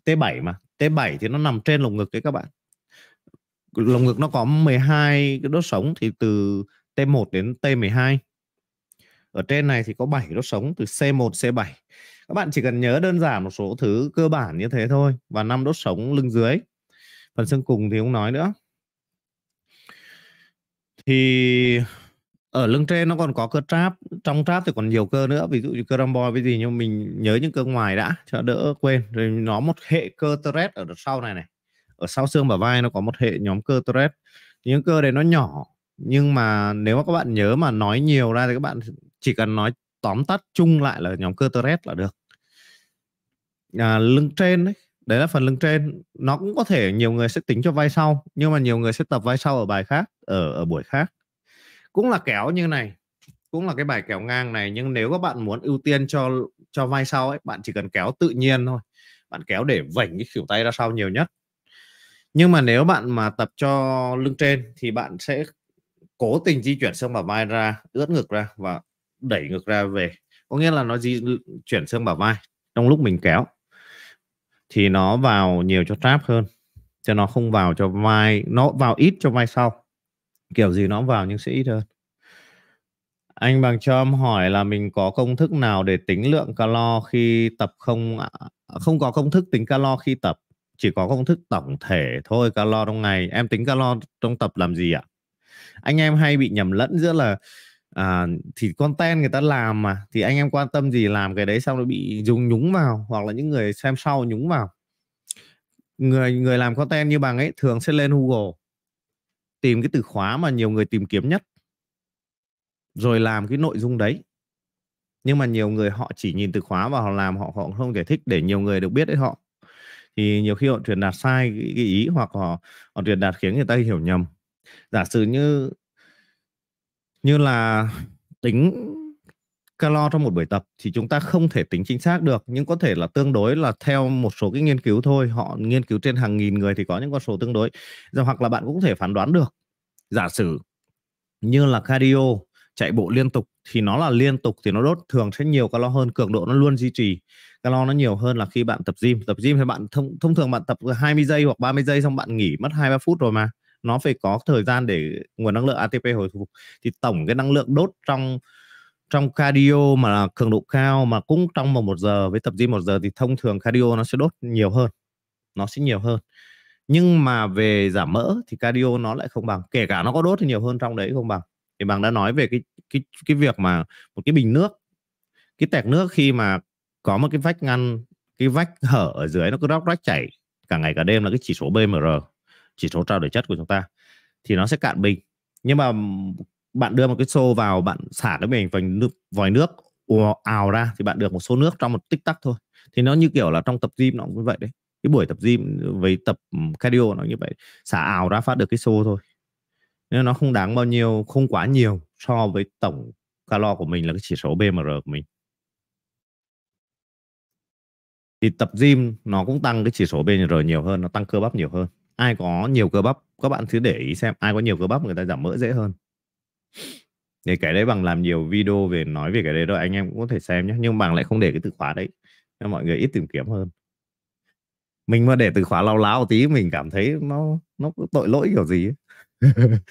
T7 mà T7 thì nó nằm trên lồng ngực đấy các bạn lồng ngực nó có 12 cái đốt sống thì từ T1 đến T12 ở trên này thì có 7 đốt sống từ C1 C7 các bạn chỉ cần nhớ đơn giản một số thứ cơ bản như thế thôi và năm đốt sống lưng dưới phần xương cùng thì không nói nữa thì ở lưng trên nó còn có cơ tráp trong tráp thì còn nhiều cơ nữa ví dụ như cơ rhomboid với gì nhưng mình nhớ những cơ ngoài đã cho đỡ quên rồi nó một hệ cơ toret ở đằng sau này này ở sau xương bả vai nó có một hệ nhóm cơ toret những cơ đấy nó nhỏ nhưng mà nếu mà các bạn nhớ mà nói nhiều ra thì các bạn chỉ cần nói tóm tắt chung lại là nhóm cơ tourette là được à, lưng trên đấy, đấy là phần lưng trên nó cũng có thể nhiều người sẽ tính cho vai sau nhưng mà nhiều người sẽ tập vai sau ở bài khác ở ở buổi khác cũng là kéo như này cũng là cái bài kéo ngang này nhưng nếu các bạn muốn ưu tiên cho cho vai sau ấy bạn chỉ cần kéo tự nhiên thôi bạn kéo để vảnh cái kiểu tay ra sau nhiều nhất nhưng mà nếu bạn mà tập cho lưng trên thì bạn sẽ cố tình di chuyển xương bả vai ra ướt ngực ra và đẩy ngực ra về có nghĩa là nó di chuyển xương bả vai trong lúc mình kéo thì nó vào nhiều cho trap hơn cho nó không vào cho vai nó vào ít cho vai sau kiểu gì nó vào nhưng sẽ ít hơn anh bằng chom hỏi là mình có công thức nào để tính lượng calo khi tập không không có công thức tính calo khi tập chỉ có công thức tổng thể thôi calo trong ngày em tính calo trong tập làm gì ạ anh em hay bị nhầm lẫn giữa là à, thì content người ta làm mà thì anh em quan tâm gì làm cái đấy xong nó bị dùng nhúng vào hoặc là những người xem sau nhúng vào người người làm content như bằng ấy thường sẽ lên Google tìm cái từ khóa mà nhiều người tìm kiếm nhất rồi làm cái nội dung đấy nhưng mà nhiều người họ chỉ nhìn từ khóa và họ làm họ họ không thể thích để nhiều người được biết đấy họ thì nhiều khi họ truyền đạt sai cái ý hoặc họ họ truyền đạt khiến người ta hiểu nhầm giả sử như như là tính calo trong một buổi tập thì chúng ta không thể tính chính xác được nhưng có thể là tương đối là theo một số cái nghiên cứu thôi họ nghiên cứu trên hàng nghìn người thì có những con số tương đối rồi dạ, hoặc là bạn cũng có thể phán đoán được giả sử như là cardio chạy bộ liên tục thì nó là liên tục thì nó đốt thường sẽ nhiều calo hơn cường độ nó luôn duy trì calo nó nhiều hơn là khi bạn tập gym tập gym thì bạn thông thông thường bạn tập 20 giây hoặc 30 giây xong bạn nghỉ mất 2 3 phút rồi mà nó phải có thời gian để nguồn năng lượng ATP hồi phục thì tổng cái năng lượng đốt trong trong cardio mà là cường độ cao mà cũng trong vòng một giờ với tập gym một giờ thì thông thường cardio nó sẽ đốt nhiều hơn nó sẽ nhiều hơn nhưng mà về giảm mỡ thì cardio nó lại không bằng kể cả nó có đốt thì nhiều hơn trong đấy không bằng thì bằng đã nói về cái cái cái việc mà một cái bình nước cái tẹt nước khi mà có một cái vách ngăn cái vách hở ở dưới nó cứ róc rách chảy cả ngày cả đêm là cái chỉ số BMR chỉ số trao đổi chất của chúng ta thì nó sẽ cạn bình nhưng mà bạn đưa một cái xô vào bạn xả cái mình vòi nước, vòi nước ào ra thì bạn được một số nước trong một tích tắc thôi thì nó như kiểu là trong tập gym nó cũng vậy đấy cái buổi tập gym với tập cardio nó như vậy xả ào ra phát được cái xô thôi nên nó không đáng bao nhiêu không quá nhiều so với tổng calo của mình là cái chỉ số BMR của mình thì tập gym nó cũng tăng cái chỉ số BMR nhiều hơn nó tăng cơ bắp nhiều hơn ai có nhiều cơ bắp các bạn cứ để ý xem ai có nhiều cơ bắp người ta giảm mỡ dễ hơn thì cái đấy bằng làm nhiều video về nói về cái đấy rồi anh em cũng có thể xem nhé nhưng bằng lại không để cái từ khóa đấy nên mọi người ít tìm kiếm hơn mình mà để từ khóa lao láo tí mình cảm thấy nó nó tội lỗi kiểu gì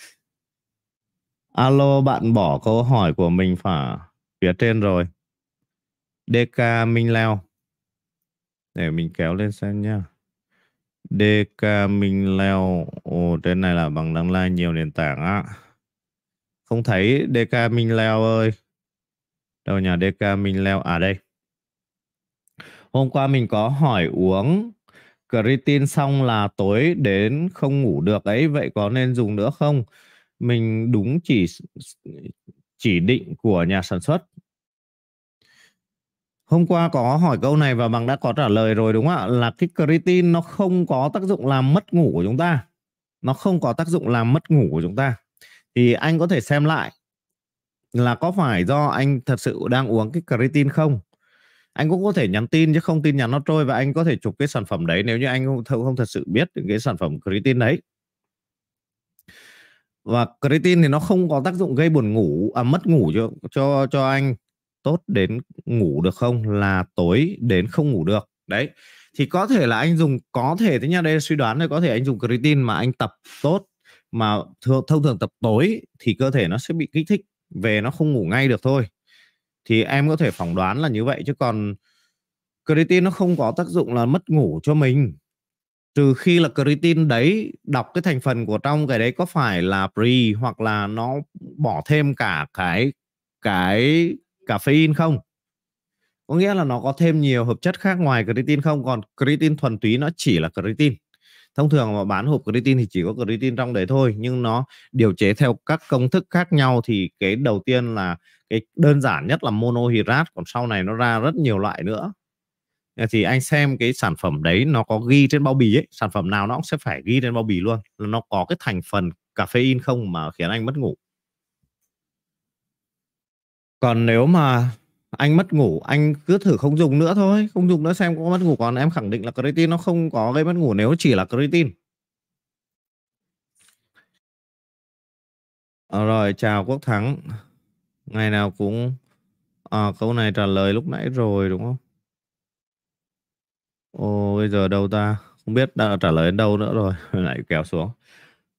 alo bạn bỏ câu hỏi của mình phải phía trên rồi DK Minh Leo để mình kéo lên xem nha DK Minh Leo. Ồ, tên này là bằng đăng like nhiều nền tảng á. Không thấy DK Minh Leo ơi. Đâu nhà DK Minh Leo? À đây. Hôm qua mình có hỏi uống creatine xong là tối đến không ngủ được ấy. Vậy có nên dùng nữa không? Mình đúng chỉ chỉ định của nhà sản xuất Hôm qua có hỏi câu này và bằng đã có trả lời rồi đúng không ạ? Là cái creatine nó không có tác dụng làm mất ngủ của chúng ta. Nó không có tác dụng làm mất ngủ của chúng ta. Thì anh có thể xem lại là có phải do anh thật sự đang uống cái creatine không? Anh cũng có thể nhắn tin chứ không tin nhắn nó trôi và anh có thể chụp cái sản phẩm đấy nếu như anh không, không thật sự biết cái sản phẩm creatine đấy. Và creatine thì nó không có tác dụng gây buồn ngủ à mất ngủ cho cho cho anh tốt đến ngủ được không là tối đến không ngủ được đấy thì có thể là anh dùng có thể thế nha đây suy đoán là có thể anh dùng creatine mà anh tập tốt mà thường, thông thường tập tối thì cơ thể nó sẽ bị kích thích về nó không ngủ ngay được thôi thì em có thể phỏng đoán là như vậy chứ còn creatine nó không có tác dụng là mất ngủ cho mình trừ khi là creatine đấy đọc cái thành phần của trong cái đấy có phải là pre hoặc là nó bỏ thêm cả cái cái caffeine không có nghĩa là nó có thêm nhiều hợp chất khác ngoài creatine không còn creatine thuần túy nó chỉ là creatine thông thường mà bán hộp creatine thì chỉ có creatine trong đấy thôi nhưng nó điều chế theo các công thức khác nhau thì cái đầu tiên là cái đơn giản nhất là monohydrat còn sau này nó ra rất nhiều loại nữa ờ, thì anh xem cái sản phẩm đấy nó có ghi trên bao bì ấy sản phẩm nào nó cũng sẽ phải ghi trên bao bì luôn là nó có cái thành phần caffeine không mà khiến anh mất ngủ còn nếu mà anh mất ngủ anh cứ thử không dùng nữa thôi không dùng nữa xem có mất ngủ còn em khẳng định là creatine nó không có gây mất ngủ nếu chỉ là creatine à, rồi chào quốc thắng ngày nào cũng à, câu này trả lời lúc nãy rồi đúng không ồ bây giờ đâu ta không biết đã trả lời đến đâu nữa rồi lại kéo xuống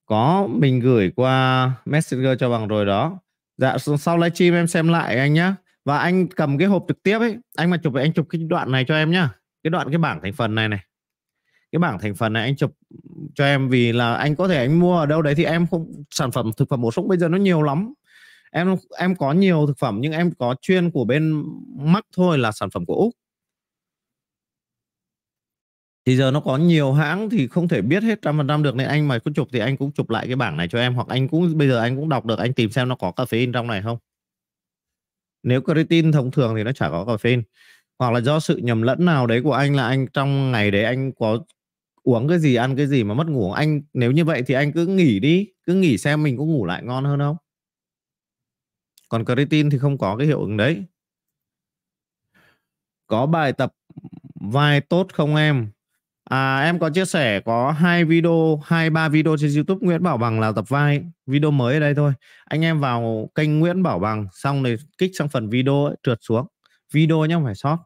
có mình gửi qua messenger cho bằng rồi đó dạ sau livestream em xem lại anh nhá và anh cầm cái hộp trực tiếp ấy anh mà chụp anh chụp cái đoạn này cho em nhá cái đoạn cái bảng thành phần này này cái bảng thành phần này anh chụp cho em vì là anh có thể anh mua ở đâu đấy thì em không sản phẩm thực phẩm bổ sung bây giờ nó nhiều lắm em em có nhiều thực phẩm nhưng em có chuyên của bên mắc thôi là sản phẩm của úc thì giờ nó có nhiều hãng thì không thể biết hết trăm phần trăm được nên anh mà có chụp thì anh cũng chụp lại cái bảng này cho em hoặc anh cũng bây giờ anh cũng đọc được anh tìm xem nó có cà caffeine trong này không nếu creatine thông thường thì nó chả có cà caffeine hoặc là do sự nhầm lẫn nào đấy của anh là anh trong ngày đấy anh có uống cái gì ăn cái gì mà mất ngủ anh nếu như vậy thì anh cứ nghỉ đi cứ nghỉ xem mình có ngủ lại ngon hơn không còn creatine thì không có cái hiệu ứng đấy có bài tập vai tốt không em À, em có chia sẻ có hai video, hai ba video trên YouTube Nguyễn Bảo Bằng là tập vai, video mới ở đây thôi. Anh em vào kênh Nguyễn Bảo Bằng xong rồi kích sang phần video ấy, trượt xuống. Video nhé không phải sót.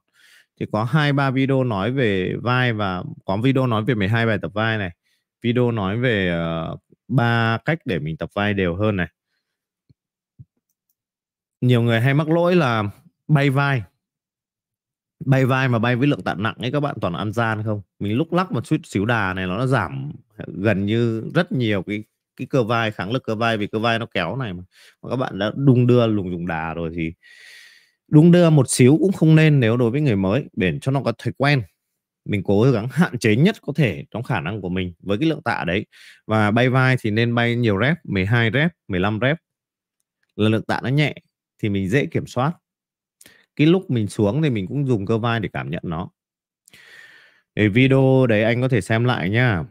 Thì có hai ba video nói về vai và có video nói về 12 bài tập vai này. Video nói về ờ, ba uh, cách để mình tập vai đều hơn này. Nhiều người hay mắc lỗi là bay vai bay vai mà bay với lượng tạ nặng ấy các bạn toàn ăn gian không mình lúc lắc một chút xíu đà này nó đã giảm gần như rất nhiều cái cái cơ vai kháng lực cơ vai vì cơ vai nó kéo này mà, mà các bạn đã đung đưa lùng dùng đà rồi thì đung đưa một xíu cũng không nên nếu đối với người mới để cho nó có thói quen mình cố gắng hạn chế nhất có thể trong khả năng của mình với cái lượng tạ đấy và bay vai thì nên bay nhiều rep 12 rep 15 rep là lượng tạ nó nhẹ thì mình dễ kiểm soát cái lúc mình xuống thì mình cũng dùng cơ vai để cảm nhận nó để video đấy anh có thể xem lại nha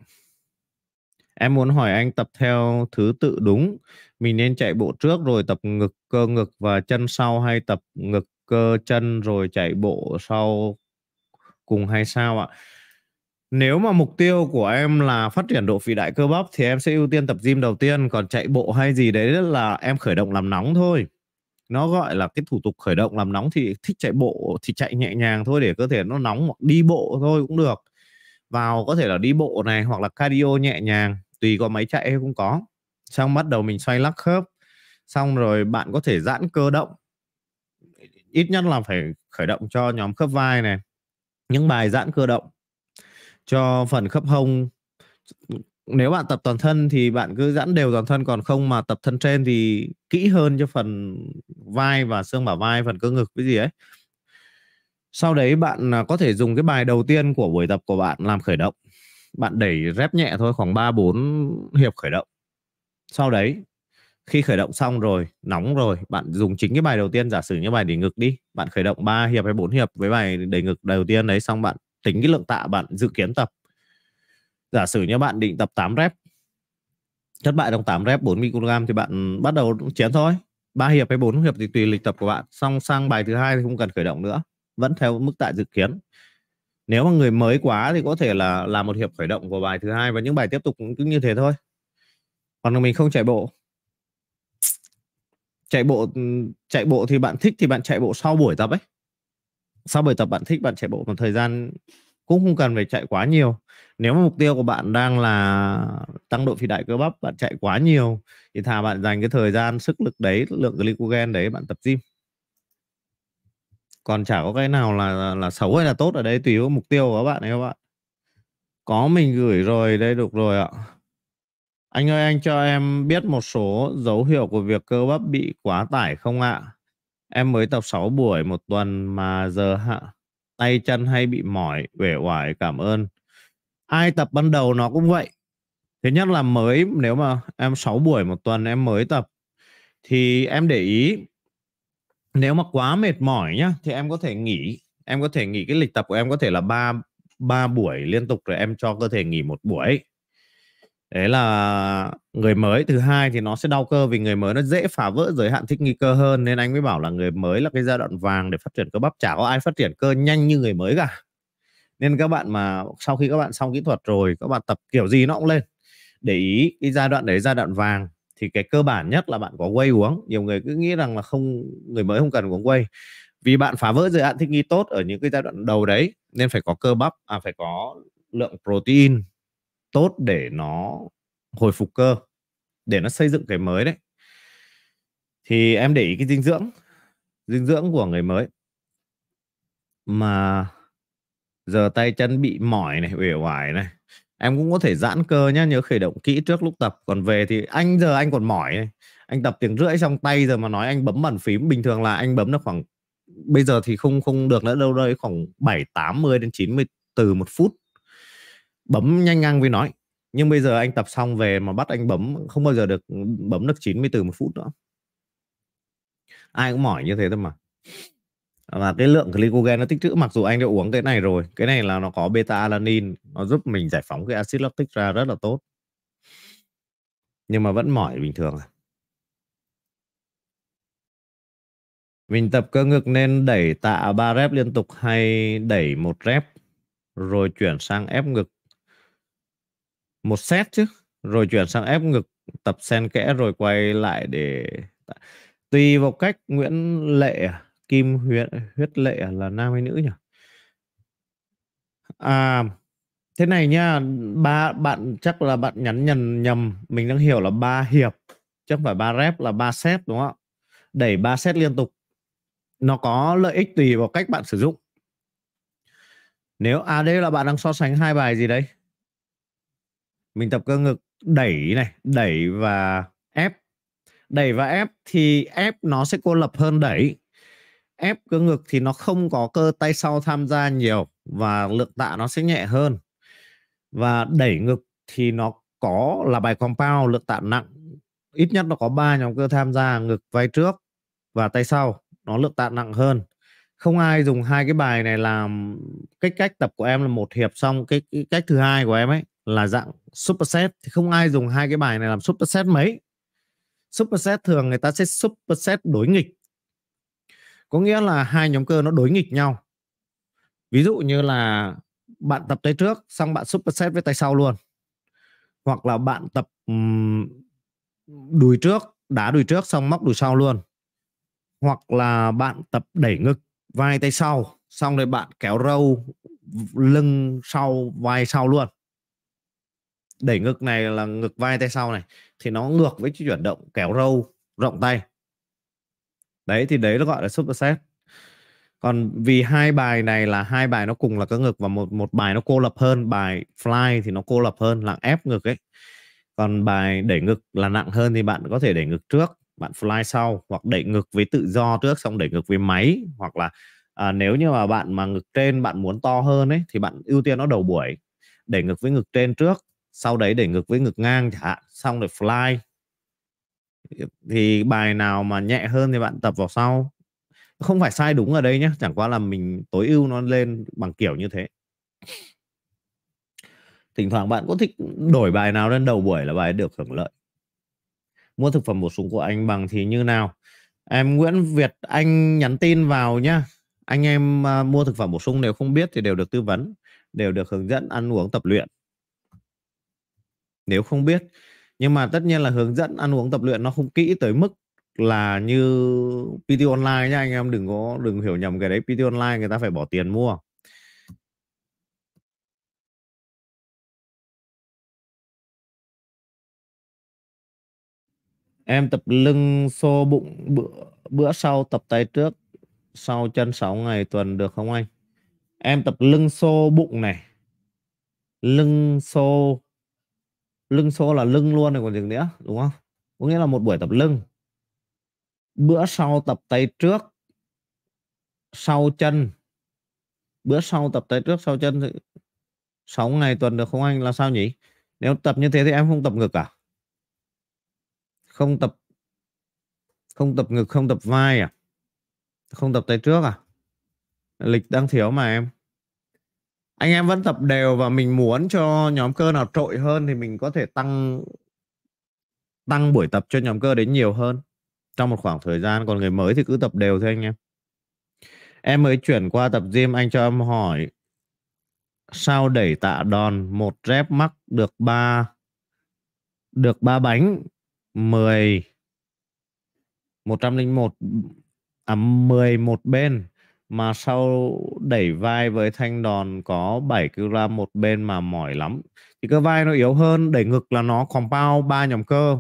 em muốn hỏi anh tập theo thứ tự đúng mình nên chạy bộ trước rồi tập ngực cơ ngực và chân sau hay tập ngực cơ chân rồi chạy bộ sau cùng hay sao ạ nếu mà mục tiêu của em là phát triển độ phì đại cơ bắp thì em sẽ ưu tiên tập gym đầu tiên còn chạy bộ hay gì đấy là em khởi động làm nóng thôi nó gọi là cái thủ tục khởi động làm nóng thì thích chạy bộ thì chạy nhẹ nhàng thôi để cơ thể nó nóng hoặc đi bộ thôi cũng được vào có thể là đi bộ này hoặc là cardio nhẹ nhàng tùy có máy chạy hay không có xong bắt đầu mình xoay lắc khớp xong rồi bạn có thể giãn cơ động ít nhất là phải khởi động cho nhóm khớp vai này những bài giãn cơ động cho phần khớp hông nếu bạn tập toàn thân thì bạn cứ giãn đều toàn thân còn không mà tập thân trên thì kỹ hơn cho phần vai và xương bả vai phần cơ ngực cái gì ấy sau đấy bạn à, có thể dùng cái bài đầu tiên của buổi tập của bạn làm khởi động bạn đẩy rep nhẹ thôi khoảng 3 4 hiệp khởi động sau đấy khi khởi động xong rồi nóng rồi bạn dùng chính cái bài đầu tiên giả sử như bài đẩy ngực đi bạn khởi động 3 hiệp hay 4 hiệp với bài đẩy ngực đầu tiên đấy xong bạn tính cái lượng tạ bạn dự kiến tập giả sử như bạn định tập 8 rep thất bại trong 8 rep 40 kg thì bạn bắt đầu chén thôi ba hiệp hay bốn hiệp thì tùy lịch tập của bạn xong sang bài thứ hai thì không cần khởi động nữa vẫn theo mức tại dự kiến nếu mà người mới quá thì có thể là làm một hiệp khởi động của bài thứ hai và những bài tiếp tục cũng như thế thôi còn mình không chạy bộ chạy bộ ừ, chạy bộ thì bạn thích thì bạn chạy bộ sau buổi tập ấy sau buổi tập bạn thích bạn chạy bộ một thời gian cũng không cần phải chạy quá nhiều nếu mà mục tiêu của bạn đang là tăng độ phi đại cơ bắp bạn chạy quá nhiều thì thà bạn dành cái thời gian sức lực đấy lượng glycogen đấy bạn tập gym còn chả có cái nào là là, xấu hay là tốt ở đây tùy vào mục tiêu của các bạn ấy các bạn có mình gửi rồi đây được rồi ạ anh ơi anh cho em biết một số dấu hiệu của việc cơ bắp bị quá tải không ạ em mới tập 6 buổi một tuần mà giờ hạ tay chân hay bị mỏi uể oải cảm ơn ai tập ban đầu nó cũng vậy thứ nhất là mới nếu mà em 6 buổi một tuần em mới tập thì em để ý nếu mà quá mệt mỏi nhá thì em có thể nghỉ em có thể nghỉ cái lịch tập của em có thể là ba ba buổi liên tục rồi em cho cơ thể nghỉ một buổi đấy là người mới thứ hai thì nó sẽ đau cơ vì người mới nó dễ phá vỡ giới hạn thích nghi cơ hơn nên anh mới bảo là người mới là cái giai đoạn vàng để phát triển cơ bắp chả có ai phát triển cơ nhanh như người mới cả nên các bạn mà sau khi các bạn xong kỹ thuật rồi các bạn tập kiểu gì nó cũng lên để ý cái giai đoạn đấy giai đoạn vàng thì cái cơ bản nhất là bạn có quay uống nhiều người cứ nghĩ rằng là không người mới không cần uống quay vì bạn phá vỡ giới hạn thích nghi tốt ở những cái giai đoạn đầu đấy nên phải có cơ bắp à phải có lượng protein tốt để nó hồi phục cơ để nó xây dựng cái mới đấy thì em để ý cái dinh dưỡng dinh dưỡng của người mới mà giờ tay chân bị mỏi này uể oải này em cũng có thể giãn cơ nhá nhớ khởi động kỹ trước lúc tập còn về thì anh giờ anh còn mỏi này. anh tập tiếng rưỡi xong tay giờ mà nói anh bấm bàn phím bình thường là anh bấm nó khoảng bây giờ thì không không được nữa đâu đây khoảng 7 80 đến 90 từ một phút bấm nhanh ngang với nói nhưng bây giờ anh tập xong về mà bắt anh bấm không bao giờ được bấm được 90 từ một phút nữa ai cũng mỏi như thế thôi mà và cái lượng glycogen nó tích trữ mặc dù anh đã uống cái này rồi cái này là nó có beta alanin nó giúp mình giải phóng cái axit lactic ra rất là tốt nhưng mà vẫn mỏi bình thường à mình tập cơ ngực nên đẩy tạ 3 rep liên tục hay đẩy một rep rồi chuyển sang ép ngực một set chứ rồi chuyển sang ép ngực tập sen kẽ rồi quay lại để tùy vào cách Nguyễn Lệ à. Kim huyết huyết lệ à, là nam hay nữ nhỉ? À thế này nha, ba bạn chắc là bạn nhắn nhầm nhầm, mình đang hiểu là ba hiệp chứ không phải ba rep là ba set đúng không Đẩy ba set liên tục. Nó có lợi ích tùy vào cách bạn sử dụng. Nếu à đây là bạn đang so sánh hai bài gì đấy? Mình tập cơ ngực đẩy này, đẩy và ép. Đẩy và ép thì ép nó sẽ cô lập hơn đẩy ép cơ ngực thì nó không có cơ tay sau tham gia nhiều và lượng tạ nó sẽ nhẹ hơn và đẩy ngực thì nó có là bài compound lượng tạ nặng ít nhất nó có ba nhóm cơ tham gia ngực vai trước và tay sau nó lượng tạ nặng hơn không ai dùng hai cái bài này làm cách cách tập của em là một hiệp xong cái, cái cách thứ hai của em ấy là dạng superset thì không ai dùng hai cái bài này làm superset mấy superset thường người ta sẽ superset đối nghịch có nghĩa là hai nhóm cơ nó đối nghịch nhau ví dụ như là bạn tập tay trước xong bạn superset với tay sau luôn hoặc là bạn tập đùi trước đá đùi trước xong móc đùi sau luôn hoặc là bạn tập đẩy ngực vai tay sau xong rồi bạn kéo râu lưng sau vai sau luôn đẩy ngực này là ngực vai tay sau này thì nó ngược với chuyển động kéo râu rộng tay đấy thì đấy nó gọi là superset còn vì hai bài này là hai bài nó cùng là các ngược và một một bài nó cô lập hơn bài fly thì nó cô lập hơn là ép ngược ấy còn bài đẩy ngực là nặng hơn thì bạn có thể đẩy ngực trước bạn fly sau hoặc đẩy ngực với tự do trước xong đẩy ngực với máy hoặc là à, nếu như mà bạn mà ngực trên bạn muốn to hơn ấy thì bạn ưu tiên nó đầu buổi đẩy ngực với ngực trên trước sau đấy đẩy ngực với ngực ngang chẳng hạn xong rồi fly thì bài nào mà nhẹ hơn thì bạn tập vào sau không phải sai đúng ở đây nhé chẳng qua là mình tối ưu nó lên bằng kiểu như thế thỉnh thoảng bạn có thích đổi bài nào lên đầu buổi là bài được hưởng lợi mua thực phẩm bổ sung của anh bằng thì như nào em Nguyễn Việt Anh nhắn tin vào nhá anh em uh, mua thực phẩm bổ sung nếu không biết thì đều được tư vấn đều được hướng dẫn ăn uống tập luyện nếu không biết nhưng mà tất nhiên là hướng dẫn ăn uống tập luyện nó không kỹ tới mức là như PT online nha anh em đừng có đừng hiểu nhầm cái đấy PT online người ta phải bỏ tiền mua em tập lưng xô bụng bữa bữa sau tập tay trước sau chân 6 ngày tuần được không anh em tập lưng xô bụng này lưng xô lưng xô là lưng luôn rồi còn gì nữa đúng không có nghĩa là một buổi tập lưng bữa sau tập tay trước sau chân bữa sau tập tay trước sau chân thì 6 ngày tuần được không anh là sao nhỉ nếu tập như thế thì em không tập ngực à không tập không tập ngực không tập vai à không tập tay trước à lịch đang thiếu mà em anh em vẫn tập đều và mình muốn cho nhóm cơ nào trội hơn thì mình có thể tăng tăng buổi tập cho nhóm cơ đến nhiều hơn trong một khoảng thời gian còn người mới thì cứ tập đều thôi anh em em mới chuyển qua tập gym anh cho em hỏi sao đẩy tạ đòn một rep mắc được ba được ba bánh 10 101 à 11 bên mà sau đẩy vai với thanh đòn có 7 kg một bên mà mỏi lắm thì cơ vai nó yếu hơn đẩy ngực là nó bao ba nhóm cơ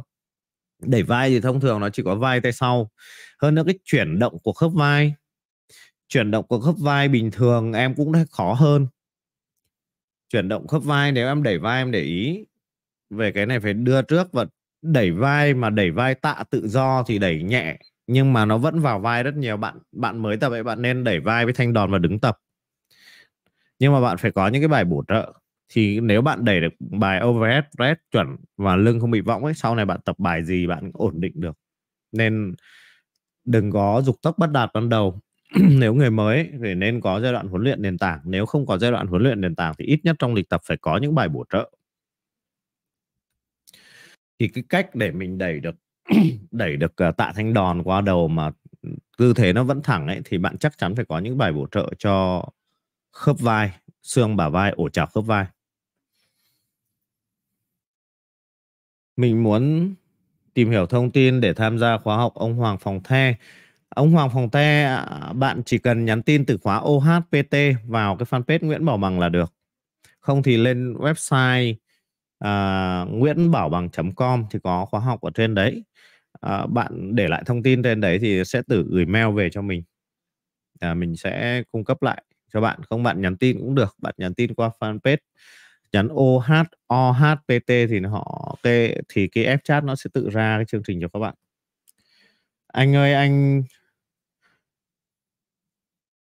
đẩy vai thì thông thường nó chỉ có vai tay sau hơn nữa cái chuyển động của khớp vai chuyển động của khớp vai bình thường em cũng đã khó hơn chuyển động khớp vai nếu em đẩy vai em để ý về cái này phải đưa trước và đẩy vai mà đẩy vai tạ tự do thì đẩy nhẹ nhưng mà nó vẫn vào vai rất nhiều bạn bạn mới tập ấy bạn nên đẩy vai với thanh đòn và đứng tập nhưng mà bạn phải có những cái bài bổ trợ thì nếu bạn đẩy được bài overhead press chuẩn và lưng không bị võng ấy sau này bạn tập bài gì bạn ổn định được nên đừng có dục tốc bắt đạt ban đầu nếu người mới thì nên có giai đoạn huấn luyện nền tảng nếu không có giai đoạn huấn luyện nền tảng thì ít nhất trong lịch tập phải có những bài bổ trợ thì cái cách để mình đẩy được đẩy được ờ, tạ thanh đòn qua đầu mà tư thế nó vẫn thẳng ấy thì bạn chắc chắn phải có những bài bổ trợ cho khớp vai xương bả vai ổ chảo khớp vai mình muốn tìm hiểu thông tin để tham gia khóa học ông Hoàng Phòng The. Ông Hoàng Phòng The, à, bạn chỉ cần nhắn tin từ khóa OHPT vào cái fanpage Nguyễn Bảo Bằng là được. Không thì lên website uh, nguyễn bảo bằng com thì có khóa học ở trên đấy à, bạn để lại thông tin trên đấy thì sẽ tự gửi mail về cho mình à, mình sẽ cung cấp lại cho bạn không bạn nhắn tin cũng được bạn nhắn tin qua fanpage nhắn OH OHPT thì họ kê thì cái app chat nó sẽ tự ra cái chương trình cho các bạn anh ơi anh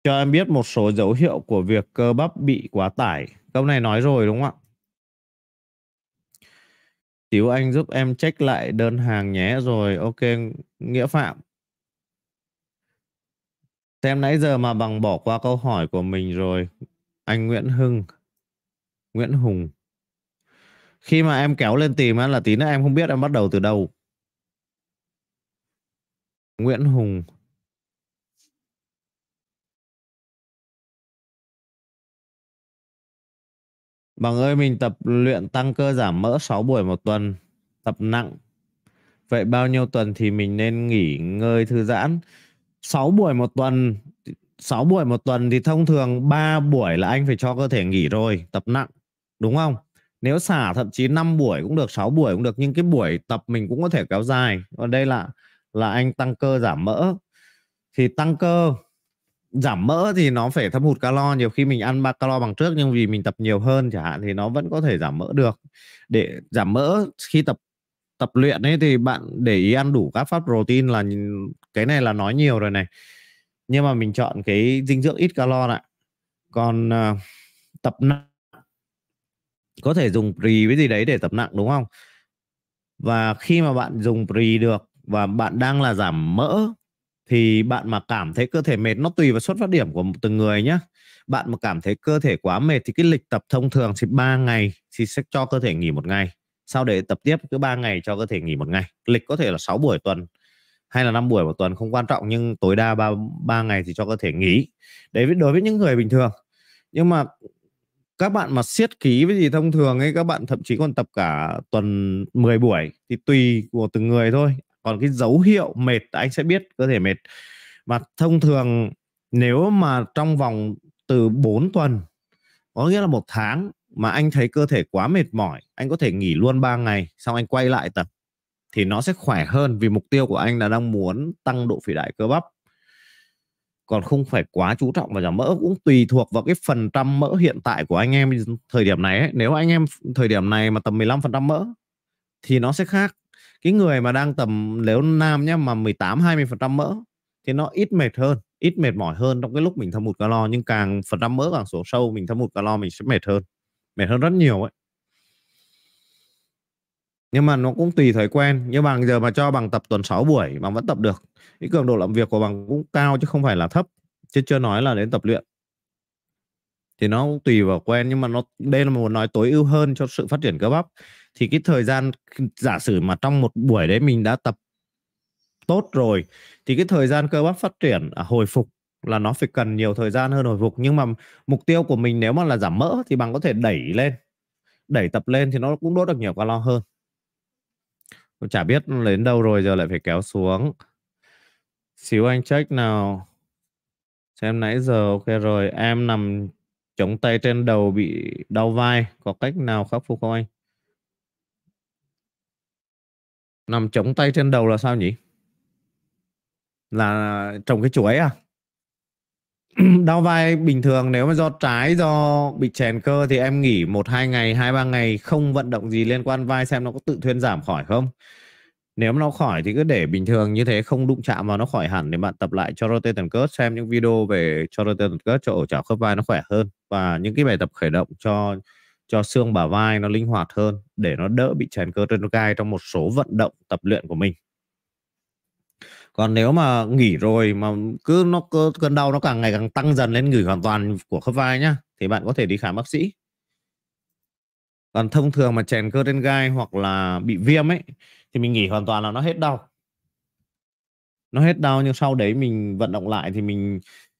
cho em biết một số dấu hiệu của việc cơ bắp bị quá tải câu này nói rồi đúng không ạ Xíu anh giúp em check lại đơn hàng nhé rồi ok Nghĩa Phạm. Xem nãy giờ mà bằng bỏ qua câu hỏi của mình rồi. Anh Nguyễn Hưng. Nguyễn Hùng. Khi mà em kéo lên tìm là tí nữa em không biết em bắt đầu từ đâu. Nguyễn Hùng. Bằng ơi mình tập luyện tăng cơ giảm mỡ 6 buổi một tuần, tập nặng. Vậy bao nhiêu tuần thì mình nên nghỉ ngơi thư giãn? 6 buổi một tuần 6 buổi một tuần thì thông thường 3 buổi là anh phải cho cơ thể nghỉ rồi, tập nặng, đúng không? Nếu xả thậm chí 5 buổi cũng được, 6 buổi cũng được nhưng cái buổi tập mình cũng có thể kéo dài. Còn đây là là anh tăng cơ giảm mỡ. Thì tăng cơ giảm mỡ thì nó phải thâm hụt calo nhiều khi mình ăn ba calo bằng trước nhưng vì mình tập nhiều hơn chẳng hạn thì nó vẫn có thể giảm mỡ được để giảm mỡ khi tập tập luyện ấy thì bạn để ý ăn đủ các phát protein là cái này là nói nhiều rồi này nhưng mà mình chọn cái dinh dưỡng ít calo lại còn uh, tập nặng có thể dùng pre với gì đấy để tập nặng đúng không và khi mà bạn dùng pre được và bạn đang là giảm mỡ thì bạn mà cảm thấy cơ thể mệt nó tùy vào xuất phát điểm của từng người nhé bạn mà cảm thấy cơ thể quá mệt thì cái lịch tập thông thường thì 3 ngày thì sẽ cho cơ thể nghỉ một ngày sau để tập tiếp cứ 3 ngày cho cơ thể nghỉ một ngày lịch có thể là 6 buổi tuần hay là 5 buổi một tuần không quan trọng nhưng tối đa 3, 3 ngày thì cho cơ thể nghỉ đấy đối với những người bình thường nhưng mà các bạn mà siết khí với gì thông thường ấy các bạn thậm chí còn tập cả tuần 10 buổi thì tùy của từng người thôi còn cái dấu hiệu mệt anh sẽ biết cơ thể mệt và thông thường nếu mà trong vòng từ 4 tuần có nghĩa là một tháng mà anh thấy cơ thể quá mệt mỏi anh có thể nghỉ luôn 3 ngày xong anh quay lại tập thì nó sẽ khỏe hơn vì mục tiêu của anh là đang muốn tăng độ phì đại cơ bắp còn không phải quá chú trọng vào giảm mỡ cũng tùy thuộc vào cái phần trăm mỡ hiện tại của anh em thời điểm này ấy. nếu anh em thời điểm này mà tầm 15 phần trăm mỡ thì nó sẽ khác cái người mà đang tầm nếu nam nhá mà 18 20 phần trăm mỡ thì nó ít mệt hơn ít mệt mỏi hơn trong cái lúc mình thâm hụt calo nhưng càng phần trăm mỡ càng số sâu mình thâm hụt calo mình sẽ mệt hơn mệt hơn rất nhiều ấy nhưng mà nó cũng tùy thói quen nhưng bằng giờ mà cho bằng tập tuần 6 buổi mà vẫn tập được cái cường độ làm việc của bằng cũng cao chứ không phải là thấp chứ chưa nói là đến tập luyện thì nó cũng tùy vào quen nhưng mà nó đây là một nói tối ưu hơn cho sự phát triển cơ bắp thì cái thời gian giả sử mà trong một buổi đấy mình đã tập tốt rồi thì cái thời gian cơ bắp phát triển à, hồi phục là nó phải cần nhiều thời gian hơn hồi phục nhưng mà mục tiêu của mình nếu mà là giảm mỡ thì bằng có thể đẩy lên đẩy tập lên thì nó cũng đốt được nhiều calo hơn chả biết đến đâu rồi giờ lại phải kéo xuống xíu anh check nào xem nãy giờ ok rồi em nằm chống tay trên đầu bị đau vai có cách nào khắc phục không anh nằm chống tay trên đầu là sao nhỉ là trồng cái chuối à đau vai bình thường nếu mà do trái do bị chèn cơ thì em nghỉ một hai ngày hai ba ngày không vận động gì liên quan vai xem nó có tự thuyên giảm khỏi không nếu mà nó khỏi thì cứ để bình thường như thế không đụng chạm vào nó khỏi hẳn để bạn tập lại cho rotation curl xem những video về cho rotation curl cho ổ chảo khớp vai nó khỏe hơn và những cái bài tập khởi động cho cho xương bả vai nó linh hoạt hơn để nó đỡ bị chèn cơ trên gai trong một số vận động tập luyện của mình còn nếu mà nghỉ rồi mà cứ nó cứ, cơn đau nó càng ngày càng tăng dần lên nghỉ hoàn toàn của khớp vai nhá thì bạn có thể đi khám bác sĩ còn thông thường mà chèn cơ trên gai hoặc là bị viêm ấy thì mình nghỉ hoàn toàn là nó hết đau nó hết đau nhưng sau đấy mình vận động lại thì mình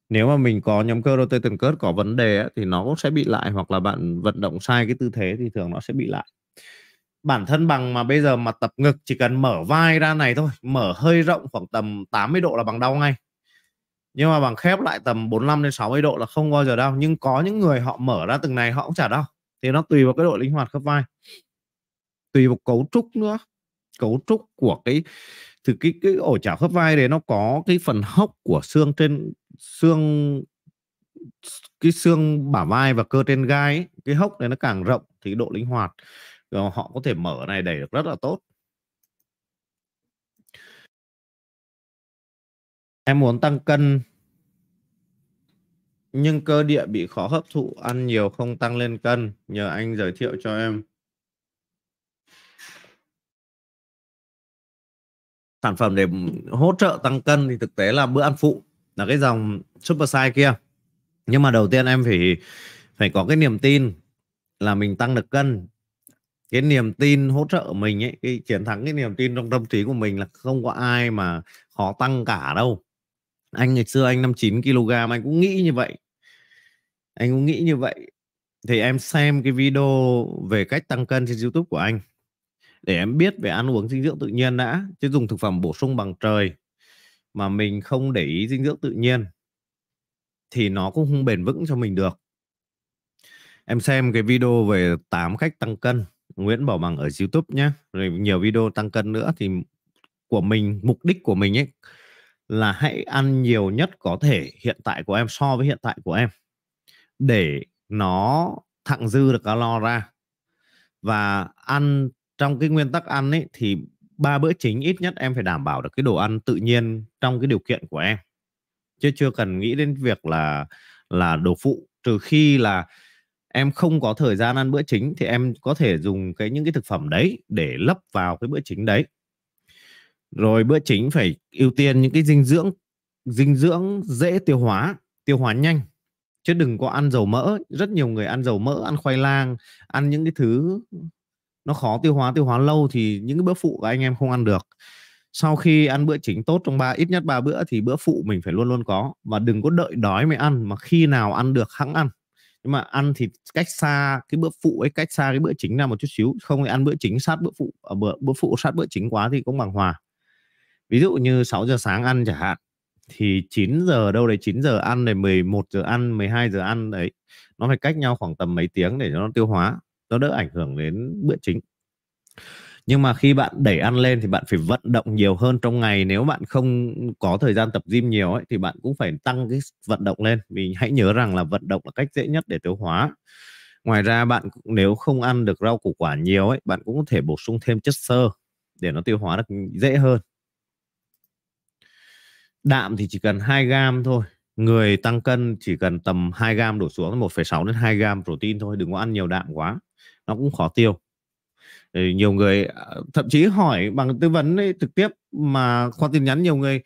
nếu mà mình có nhóm cơ rotator cuff có vấn đề ấy, thì nó cũng sẽ bị lại hoặc là bạn vận động sai cái tư thế thì thường nó sẽ bị lại bản thân bằng mà bây giờ mà tập ngực chỉ cần mở vai ra này thôi mở hơi rộng khoảng tầm 80 độ là bằng đau ngay nhưng mà bằng khép lại tầm 45 đến 60 độ là không bao giờ đau nhưng có những người họ mở ra từng này họ cũng chả đau thì nó tùy vào cái độ linh hoạt khớp vai tùy vào cấu trúc nữa cấu trúc của cái từ cái cái ổ chảo khớp vai đấy nó có cái phần hốc của xương trên xương cái xương bả vai và cơ trên gai ấy, cái hốc này nó càng rộng thì độ linh hoạt ờ, họ có thể mở này đẩy được rất là tốt em muốn tăng cân nhưng cơ địa bị khó hấp thụ ăn nhiều không tăng lên cân nhờ anh giới thiệu cho em sản phẩm để hỗ trợ tăng cân thì thực tế là bữa ăn phụ là cái dòng super size kia nhưng mà đầu tiên em phải phải có cái niềm tin là mình tăng được cân cái niềm tin hỗ trợ mình ấy cái chiến thắng cái niềm tin trong tâm trí của mình là không có ai mà khó tăng cả đâu anh ngày xưa anh 59 kg anh cũng nghĩ như vậy anh cũng nghĩ như vậy thì em xem cái video về cách tăng cân trên YouTube của anh để em biết về ăn uống dinh dưỡng tự nhiên đã chứ dùng thực phẩm bổ sung bằng trời mà mình không để ý dinh dưỡng tự nhiên thì nó cũng không bền vững cho mình được em xem cái video về 8 cách tăng cân Nguyễn Bảo Bằng ở YouTube nhé rồi nhiều video tăng cân nữa thì của mình mục đích của mình ấy là hãy ăn nhiều nhất có thể hiện tại của em so với hiện tại của em để nó thặng dư được calo ra và ăn trong cái nguyên tắc ăn ấy thì ba bữa chính ít nhất em phải đảm bảo được cái đồ ăn tự nhiên trong cái điều kiện của em chứ chưa cần nghĩ đến việc là là đồ phụ trừ khi là em không có thời gian ăn bữa chính thì em có thể dùng cái những cái thực phẩm đấy để lấp vào cái bữa chính đấy rồi bữa chính phải ưu tiên những cái dinh dưỡng dinh dưỡng dễ tiêu hóa tiêu hóa nhanh chứ đừng có ăn dầu mỡ rất nhiều người ăn dầu mỡ ăn khoai lang ăn những cái thứ nó khó tiêu hóa tiêu hóa lâu thì những cái bữa phụ của anh em không ăn được sau khi ăn bữa chính tốt trong ba ít nhất ba bữa thì bữa phụ mình phải luôn luôn có và đừng có đợi đói mới ăn mà khi nào ăn được hẵng ăn nhưng mà ăn thì cách xa cái bữa phụ ấy cách xa cái bữa chính ra một chút xíu không thì ăn bữa chính sát bữa phụ ở à, bữa bữa phụ sát bữa chính quá thì cũng bằng hòa ví dụ như 6 giờ sáng ăn chẳng hạn thì 9 giờ đâu đấy 9 giờ ăn này 11 giờ ăn 12 giờ ăn đấy nó phải cách nhau khoảng tầm mấy tiếng để cho nó tiêu hóa nó đỡ ảnh hưởng đến bữa chính nhưng mà khi bạn đẩy ăn lên thì bạn phải vận động nhiều hơn trong ngày nếu bạn không có thời gian tập gym nhiều ấy, thì bạn cũng phải tăng cái vận động lên vì hãy nhớ rằng là vận động là cách dễ nhất để tiêu hóa ngoài ra bạn nếu không ăn được rau củ quả nhiều ấy bạn cũng có thể bổ sung thêm chất xơ để nó tiêu hóa được dễ hơn đạm thì chỉ cần 2 gram thôi người tăng cân chỉ cần tầm 2 gram đổ xuống 1,6 đến 2 gram protein thôi đừng có ăn nhiều đạm quá nó cũng khó tiêu nhiều người ờ, thậm chí hỏi bằng tư vấn ấy, trực tiếp mà qua tin nhắn nhiều người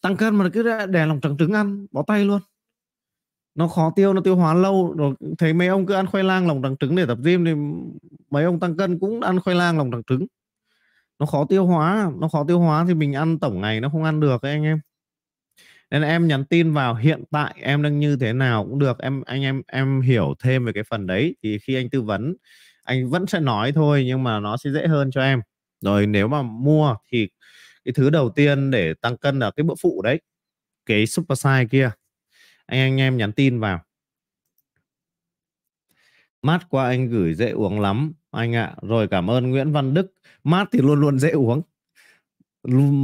tăng cân mà cứ đè lòng trắng trứng ăn bỏ tay luôn nó khó tiêu nó tiêu hóa lâu rồi thấy mấy ông cứ ăn khoai lang lòng trắng trứng để tập gym thì mấy ông tăng cân cũng ăn khoai lang lòng trắng trứng nó khó tiêu hóa nó khó tiêu hóa thì mình ăn tổng ngày nó không ăn được ấy anh em nên em nhắn tin vào hiện tại em đang như thế nào cũng được em anh em em hiểu thêm về cái phần đấy thì khi anh tư vấn anh vẫn sẽ nói thôi nhưng mà nó sẽ dễ hơn cho em rồi nếu mà mua thì cái thứ đầu tiên để tăng cân là cái bữa phụ đấy cái super size kia anh anh em nhắn tin vào mát qua anh gửi dễ uống lắm anh ạ à. rồi cảm ơn Nguyễn Văn Đức mát thì luôn luôn dễ uống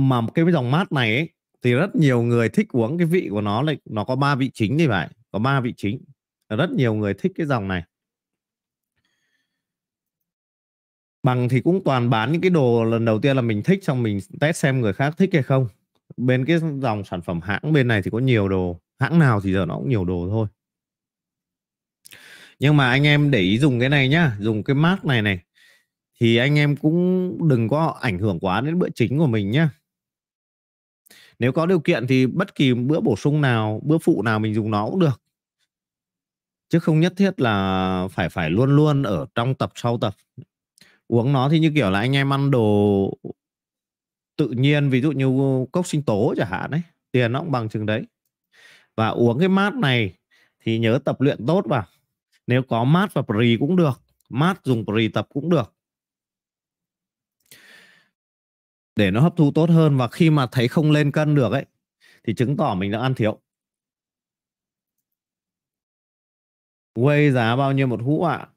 mà cái dòng mát này ấy, thì rất nhiều người thích uống cái vị của nó là nó có ba vị chính thì phải có ba vị chính rất nhiều người thích cái dòng này bằng thì cũng toàn bán những cái đồ lần đầu tiên là mình thích xong mình test xem người khác thích hay không bên cái dòng sản phẩm hãng bên này thì có nhiều đồ hãng nào thì giờ nó cũng nhiều đồ thôi nhưng mà anh em để ý dùng cái này nhá dùng cái mát này này thì anh em cũng đừng có ảnh hưởng quá đến bữa chính của mình nhá nếu có điều kiện thì bất kỳ bữa bổ sung nào bữa phụ nào mình dùng nó cũng được chứ không nhất thiết là phải phải luôn luôn ở trong tập sau tập uống nó thì như kiểu là anh em ăn đồ tự nhiên ví dụ như cốc sinh tố chẳng hạn đấy tiền nó cũng bằng chừng đấy và uống cái mát này thì nhớ tập luyện tốt vào nếu có mát và pre cũng được mát dùng pre tập cũng được để nó hấp thu tốt hơn và khi mà thấy không lên cân được ấy thì chứng tỏ mình đã ăn thiếu Quay giá bao nhiêu một hũ ạ? À?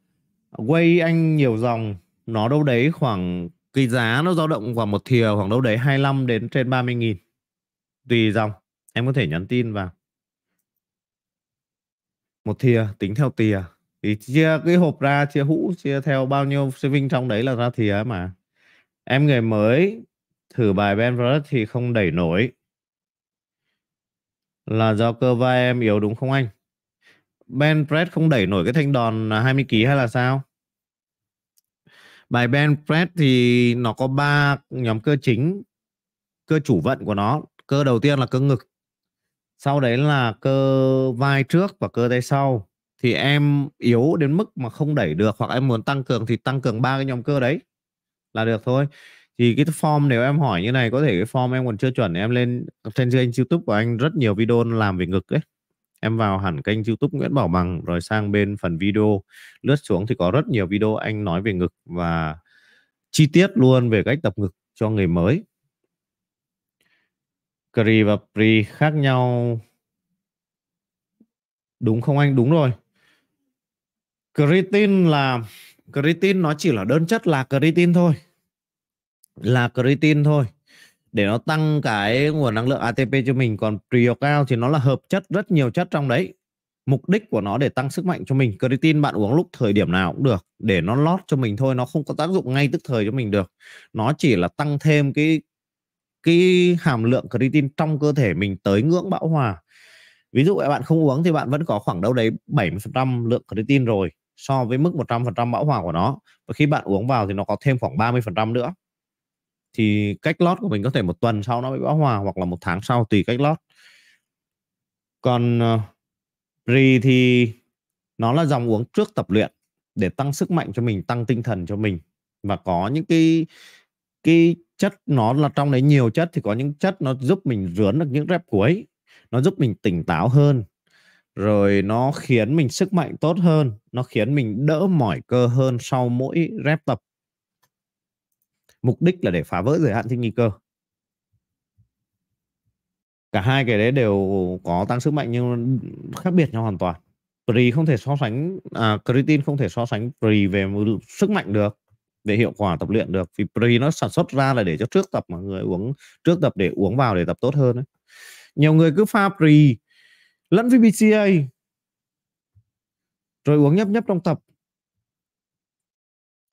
Quay anh nhiều dòng nó đâu đấy khoảng cái giá nó dao động khoảng một thìa khoảng đâu đấy 25 đến trên 30 nghìn tùy dòng em có thể nhắn tin vào một thìa tính theo tìa thì chia cái hộp ra chia hũ chia theo bao nhiêu shipping trong đấy là ra thìa mà em người mới thử bài Ben thì không đẩy nổi là do cơ vai em yếu đúng không anh Ben Brett không đẩy nổi cái thanh đòn 20 ký hay là sao bài Benpress thì nó có ba nhóm cơ chính cơ chủ vận của nó cơ đầu tiên là cơ ngực sau đấy là cơ vai trước và cơ tay sau thì em yếu đến mức mà không đẩy được hoặc em muốn tăng cường thì tăng cường ba cái nhóm cơ đấy là được thôi thì cái form nếu em hỏi như này có thể cái form em còn chưa chuẩn em lên trên kênh youtube của anh rất nhiều video làm về ngực ấy em vào hẳn kênh youtube Nguyễn Bảo Bằng rồi sang bên phần video lướt xuống thì có rất nhiều video anh nói về ngực và chi tiết luôn về cách tập ngực cho người mới Cri và Pri khác nhau đúng không anh đúng rồi creatine là creatine nó chỉ là đơn chất là creatine thôi là creatine thôi để nó tăng cái nguồn năng lượng ATP cho mình còn trio cao thì nó là hợp chất rất nhiều chất trong đấy mục đích của nó để tăng sức mạnh cho mình creatine bạn uống lúc thời điểm nào cũng được để nó lót cho mình thôi nó không có tác dụng ngay tức thời cho mình được nó chỉ là tăng thêm cái cái hàm lượng creatine trong cơ thể mình tới ngưỡng bão hòa ví dụ bạn không uống thì bạn vẫn có khoảng đâu đấy 70% lượng creatine rồi so với mức 100% bão hòa của nó và khi bạn uống vào thì nó có thêm khoảng 30% nữa thì cách lót của mình có thể một tuần sau nó bị bão hòa hoặc là một tháng sau tùy cách lót còn uh, ờ, pre thì nó là dòng uống trước tập luyện để tăng sức mạnh cho mình tăng tinh thần cho mình và có những cái cái chất nó là trong đấy nhiều chất thì có những chất nó giúp mình rướn được những rep cuối nó giúp mình tỉnh táo hơn rồi nó khiến mình sức mạnh tốt hơn nó khiến mình đỡ mỏi cơ hơn sau mỗi rep tập mục đích là để phá vỡ giới hạn thích nghi cơ cả hai cái đấy đều có tăng sức mạnh nhưng khác biệt nhau hoàn toàn pre không thể so sánh à, creatine không thể so sánh pre về sức mạnh được về hiệu quả tập luyện được vì pre nó sản xuất ra là để cho trước tập mà người uống trước tập để uống vào để tập tốt hơn đấy. nhiều người cứ pha pre lẫn với BCA rồi uống nhấp nhấp trong tập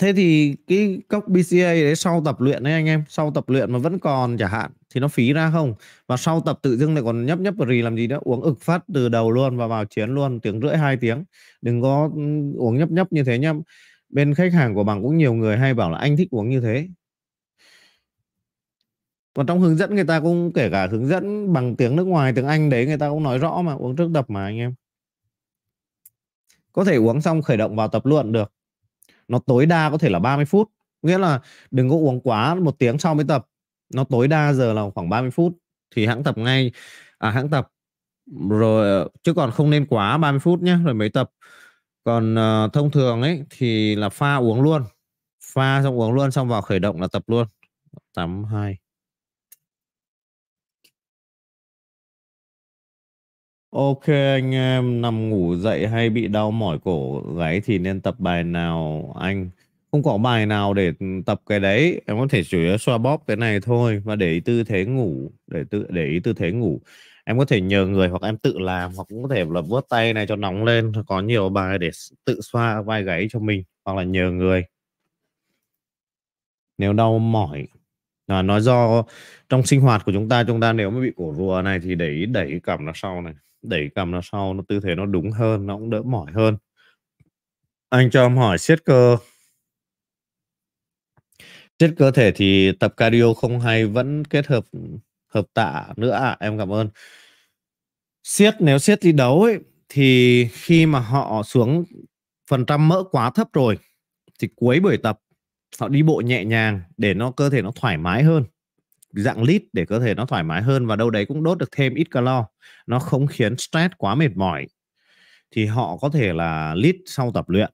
thế thì cái cốc BCA đấy sau tập luyện đấy anh em sau tập luyện mà vẫn còn chẳng hạn thì nó phí ra không và sau tập tự dưng lại còn nhấp nhấp rì làm gì nữa uống ực phát từ đầu luôn và vào chiến luôn tiếng rưỡi hai tiếng đừng có ừ, uống nhấp nhấp như thế nhá bên khách hàng của bằng cũng nhiều người hay bảo là anh thích uống như thế còn trong hướng dẫn người ta cũng kể cả hướng dẫn bằng tiếng nước ngoài tiếng Anh đấy người ta cũng nói rõ mà uống trước tập mà anh em có thể uống xong khởi động vào tập luận được nó tối đa có thể là 30 phút nghĩa là đừng có uống quá một tiếng sau mới tập nó tối đa giờ là khoảng 30 phút thì hãng tập ngay à hãng tập rồi ờ, chứ còn không nên quá 30 phút nhé rồi mới tập còn uh, thông thường ấy thì là pha uống luôn pha xong uống luôn xong vào khởi động là tập luôn 82 Ok anh em nằm ngủ dậy hay bị đau mỏi cổ gáy thì nên tập bài nào anh? Không có bài nào để tập cái đấy, em có thể chủ yếu xoa bóp cái này thôi và để ý tư thế ngủ, để tự để ý tư thế ngủ. Em có thể nhờ người hoặc em tự làm hoặc cũng có thể là vớt tay này cho nóng lên, có nhiều bài để tự xoa vai gáy cho mình hoặc là nhờ người. Nếu đau mỏi là nó do trong sinh hoạt của chúng ta chúng ta nếu mà bị cổ rùa này thì để ý đẩy cằm nó sau này đẩy cầm ra sau nó tư thế nó đúng hơn nó cũng đỡ mỏi hơn anh cho em hỏi siết cơ siết cơ thể thì tập cardio không hay vẫn kết hợp hợp tạ nữa à em cảm ơn siết nếu siết thi đấu ấy thì khi mà họ xuống phần trăm mỡ quá thấp rồi thì cuối buổi tập họ đi bộ nhẹ nhàng để nó cơ thể nó thoải mái hơn dạng lít để cơ thể nó thoải mái hơn và đâu đấy cũng đốt được thêm ít calo nó không khiến stress quá mệt mỏi thì họ có thể là lít sau tập luyện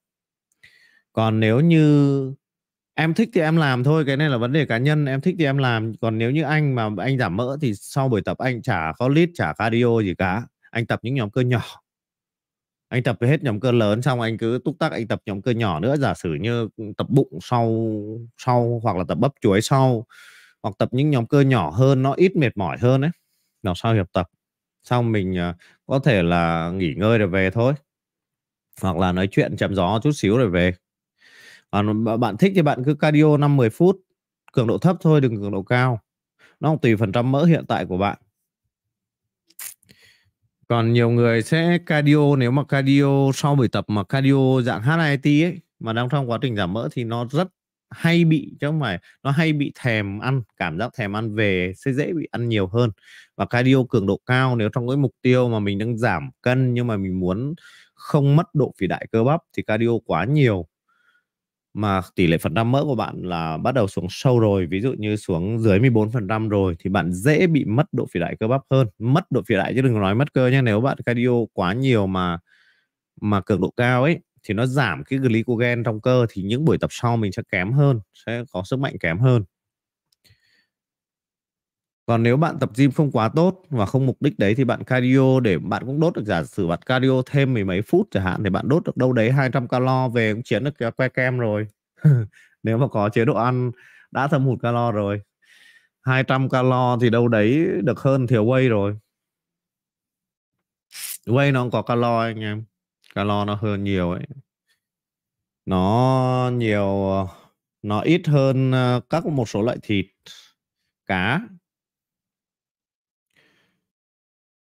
còn nếu như em thích thì em làm thôi cái này là vấn đề cá nhân em thích thì em làm còn nếu như anh mà anh giảm mỡ thì sau buổi tập anh chả có lít chả cardio gì cả anh tập những nhóm cơ nhỏ anh tập hết nhóm cơ lớn xong anh cứ túc tắc anh tập nhóm cơ nhỏ nữa giả sử như tập bụng sau sau hoặc là tập bắp chuối sau hoặc tập những nhóm cơ nhỏ hơn nó ít mệt mỏi hơn đấy nào sau hiệp tập xong mình ờ, có thể là nghỉ ngơi rồi về thôi hoặc là nói chuyện chậm gió chút xíu rồi về còn bạn thích thì bạn cứ cardio 5 10 phút cường độ thấp thôi đừng cường độ cao nó tùy phần trăm mỡ hiện tại của bạn còn nhiều người sẽ cardio nếu mà cardio sau buổi tập mà cardio dạng HIIT ấy mà đang trong quá trình giảm mỡ thì nó rất hay bị chứ không phải nó hay bị thèm ăn cảm giác thèm ăn về sẽ dễ bị ăn nhiều hơn và cardio cường độ cao nếu trong cái mục tiêu mà mình đang giảm cân nhưng mà mình muốn không mất độ phì đại cơ bắp thì cardio quá nhiều mà tỷ lệ phần trăm mỡ của bạn là bắt đầu xuống sâu rồi ví dụ như xuống dưới 14% rồi thì bạn dễ bị mất độ phì đại cơ bắp hơn mất độ phì đại chứ đừng nói mất cơ nhé nếu bạn cardio quá nhiều mà mà cường độ cao ấy thì nó giảm cái glycogen trong cơ thì những buổi tập sau mình sẽ kém hơn sẽ có sức mạnh kém hơn còn nếu bạn tập gym không quá tốt và không mục đích đấy thì bạn cardio để bạn cũng đốt được giả sử bạn cardio thêm mười mấy phút chẳng hạn thì bạn đốt được đâu đấy 200 calo về cũng chiến được que kem rồi nếu mà có chế độ ăn đã thâm hụt calo rồi 200 calo thì đâu đấy được hơn thiểu whey rồi whey nó cũng có calo anh em calo nó hơn nhiều ấy nó nhiều nó ít hơn ờ, các một số loại thịt cá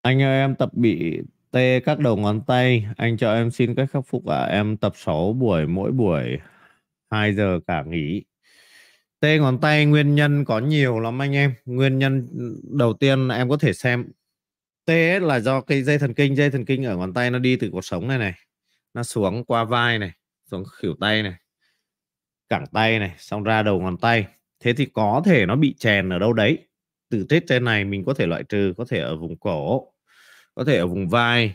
anh ơi em tập bị tê các đầu ngón tay anh cho em xin cách khắc phục ạ à? em tập 6 buổi mỗi buổi 2 giờ cả nghỉ tê ngón tay nguyên nhân có nhiều lắm anh em nguyên nhân ừ, đầu tiên em có thể xem T ấy là do cái dây thần kinh dây thần kinh ở ngón tay nó đi từ cột sống này này nó xuống qua vai này xuống khỉu tay này cẳng tay này xong ra đầu ngón tay thế thì có thể nó bị chèn ở đâu đấy từ tết trên này mình có thể loại trừ có thể ở vùng cổ có thể ở vùng vai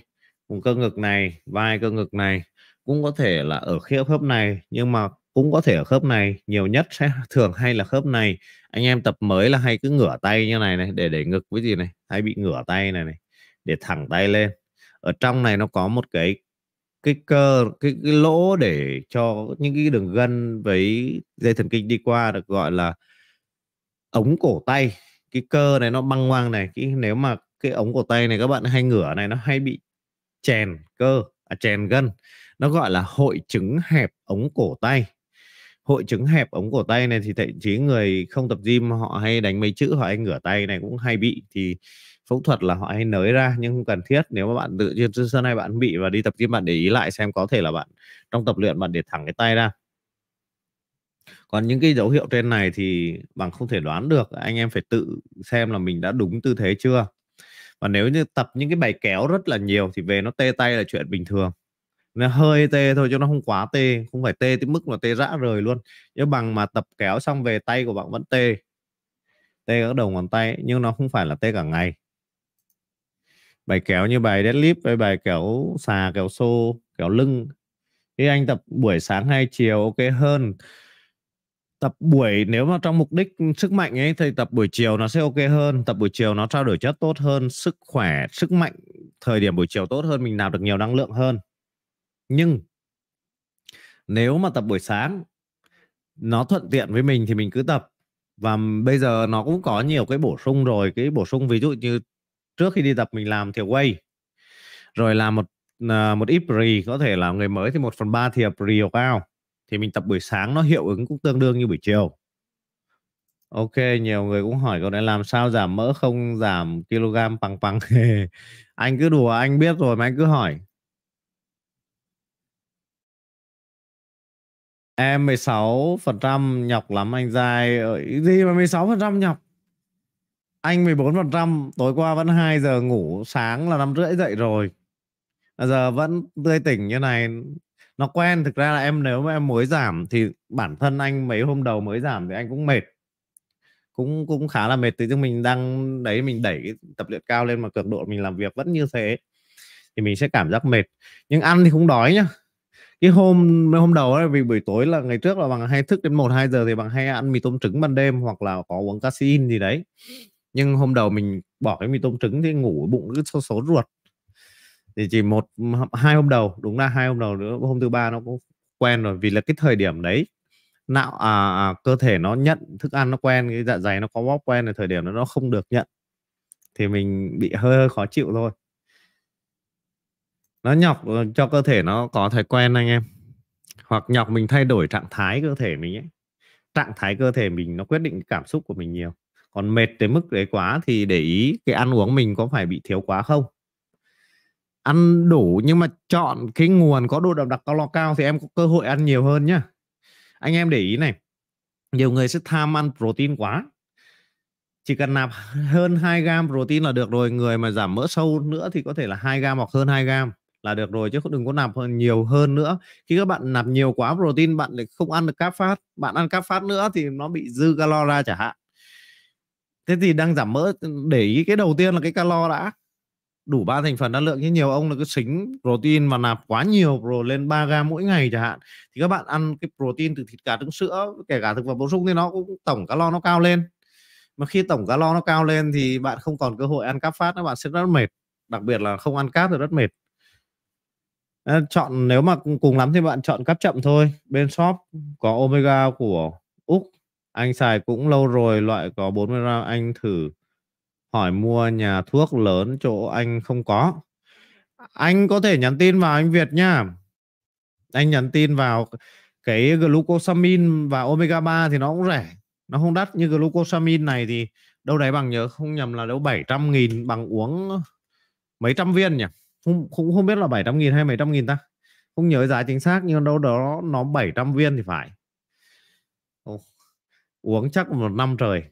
vùng cơ ngực này vai cơ ngực này cũng có thể là ở khớp khớp này nhưng mà cũng có thể ở khớp này nhiều nhất sẽ thường hay là khớp này anh em tập mới là hay cứ ngửa tay như này này để để ngực với gì này hay bị ngửa tay này này để thẳng tay lên ở trong này nó có một cái cái cơ cái, cái lỗ để cho những cái đường gân với dây thần kinh đi qua được gọi là ống cổ tay cái cơ này nó băng ngoang này cái nếu mà cái ống cổ tay này các bạn hay ngửa này nó hay bị chèn cơ à, chèn gân nó gọi là hội chứng hẹp ống cổ tay hội chứng hẹp ống cổ tay này thì thậm chí người không tập gym họ hay đánh mấy chữ họ hay ngửa tay này cũng hay bị thì phẫu thuật là họ hay nới ra nhưng không cần thiết nếu mà bạn tự nhiên xưa này bạn bị và đi tập gym bạn để ý lại xem có thể là bạn trong tập luyện bạn để thẳng cái tay ra còn những cái dấu hiệu trên này thì bằng không thể đoán được anh em phải tự xem là mình đã đúng tư thế chưa và nếu như tập những cái bài kéo rất là nhiều thì về nó tê tay là chuyện bình thường nó hơi tê thôi chứ nó không quá tê không phải tê tới mức mà tê rã rời luôn chứ bằng mà tập kéo xong về tay của bạn vẫn tê tê ở đầu ngón tay nhưng nó không phải là tê cả ngày bài kéo như bài deadlift với bài kéo xà kéo xô kéo lưng khi anh tập buổi sáng hay chiều ok hơn tập buổi nếu mà trong mục đích sức mạnh ấy thì tập buổi chiều nó sẽ ok hơn tập buổi chiều nó trao đổi chất tốt hơn sức khỏe sức mạnh thời điểm buổi chiều tốt hơn mình nạp được nhiều năng lượng hơn nhưng nếu mà tập buổi sáng nó thuận tiện với mình thì mình cứ tập và bây giờ nó cũng có nhiều cái bổ sung rồi cái bổ sung ví dụ như trước khi đi tập mình làm thiểu quay rồi làm một à, một ít pre có thể là người mới thì một phần ba thìa pre cao thì mình tập buổi sáng nó hiệu ứng cũng tương đương như buổi chiều ok nhiều người cũng hỏi cậu này làm sao giảm mỡ không giảm kg bằng bằng anh cứ đùa anh biết rồi mà anh cứ hỏi Em 16% nhọc lắm anh dài. Gì mà 16% nhọc? Anh 14%, tối qua vẫn 2 giờ ngủ, sáng là 5 rưỡi dậy rồi. Bây giờ vẫn tươi tỉnh như này. Nó quen, thực ra là em nếu mà em mới giảm thì bản thân anh mấy hôm đầu mới giảm thì anh cũng mệt. Cũng cũng khá là mệt từ chúng mình đang đấy mình đẩy tập luyện cao lên mà cường độ mình làm việc vẫn như thế thì mình sẽ cảm giác mệt. Nhưng ăn thì không đói nhá cái hôm mấy hôm đầu ấy vì buổi tối là ngày trước là bằng hay thức đến 1 2 giờ thì bằng hay ăn mì tôm trứng ban đêm hoặc là có uống casein gì đấy nhưng hôm đầu mình bỏ cái mì tôm trứng thì ngủ bụng cứ số số ruột thì chỉ một hai hôm đầu đúng là hai hôm đầu nữa hôm thứ ba nó cũng quen rồi vì là cái thời điểm đấy não à, à cơ thể nó nhận thức ăn nó quen cái dạ dày nó có bóp quen ở thời điểm đó nó không được nhận thì mình bị hơi, hơi khó chịu thôi nó nhọc ờ, cho cơ thể nó có thói quen anh em hoặc nhọc mình thay đổi trạng thái cơ thể mình ấy trạng thái cơ thể mình nó quyết định cảm xúc của mình nhiều còn mệt tới mức đấy quá thì để ý cái ăn uống mình có phải bị thiếu quá không ăn đủ nhưng mà chọn cái nguồn có độ đậm đặc calo cao thì em có cơ hội ăn nhiều hơn nhá anh em để ý này nhiều người sẽ tham ăn protein quá chỉ cần nạp hơn 2 gram protein là được rồi người mà giảm mỡ sâu nữa thì có thể là 2 gram hoặc hơn 2 gram là được rồi chứ đừng có nạp nhiều hơn nữa khi các bạn nạp nhiều quá protein bạn lại không ăn được cáp phát bạn ăn cáp phát nữa thì nó bị dư calo ra chẳng hạn thế thì đang giảm mỡ để ý cái đầu tiên là cái calo đã đủ ba thành phần năng lượng như nhiều ông là cứ xính protein mà nạp quá nhiều rồi lên 3 gram mỗi ngày chẳng hạn thì các bạn ăn cái protein từ thịt cá trứng sữa kể cả thực phẩm bổ sung thì nó cũng tổng calo nó cao lên mà khi tổng calo nó cao lên thì bạn không còn cơ hội ăn cáp phát các bạn sẽ rất mệt đặc biệt là không ăn cáp thì rất mệt chọn nếu mà cùng lắm thì bạn chọn cấp chậm thôi bên shop có omega của úc anh xài cũng lâu rồi loại có 40 gram anh thử hỏi mua nhà thuốc lớn chỗ anh không có anh có thể nhắn tin vào anh Việt nha anh nhắn tin vào cái glucosamine và omega 3 thì nó cũng rẻ nó không đắt như glucosamine này thì đâu đấy bằng nhớ không nhầm là đâu 700 nghìn bằng uống mấy trăm viên nhỉ không cũng không biết là 700 nghìn hay 700 nghìn ta không nhớ giá chính xác nhưng đâu đó nó 700 viên thì phải Ồ, uống chắc một năm trời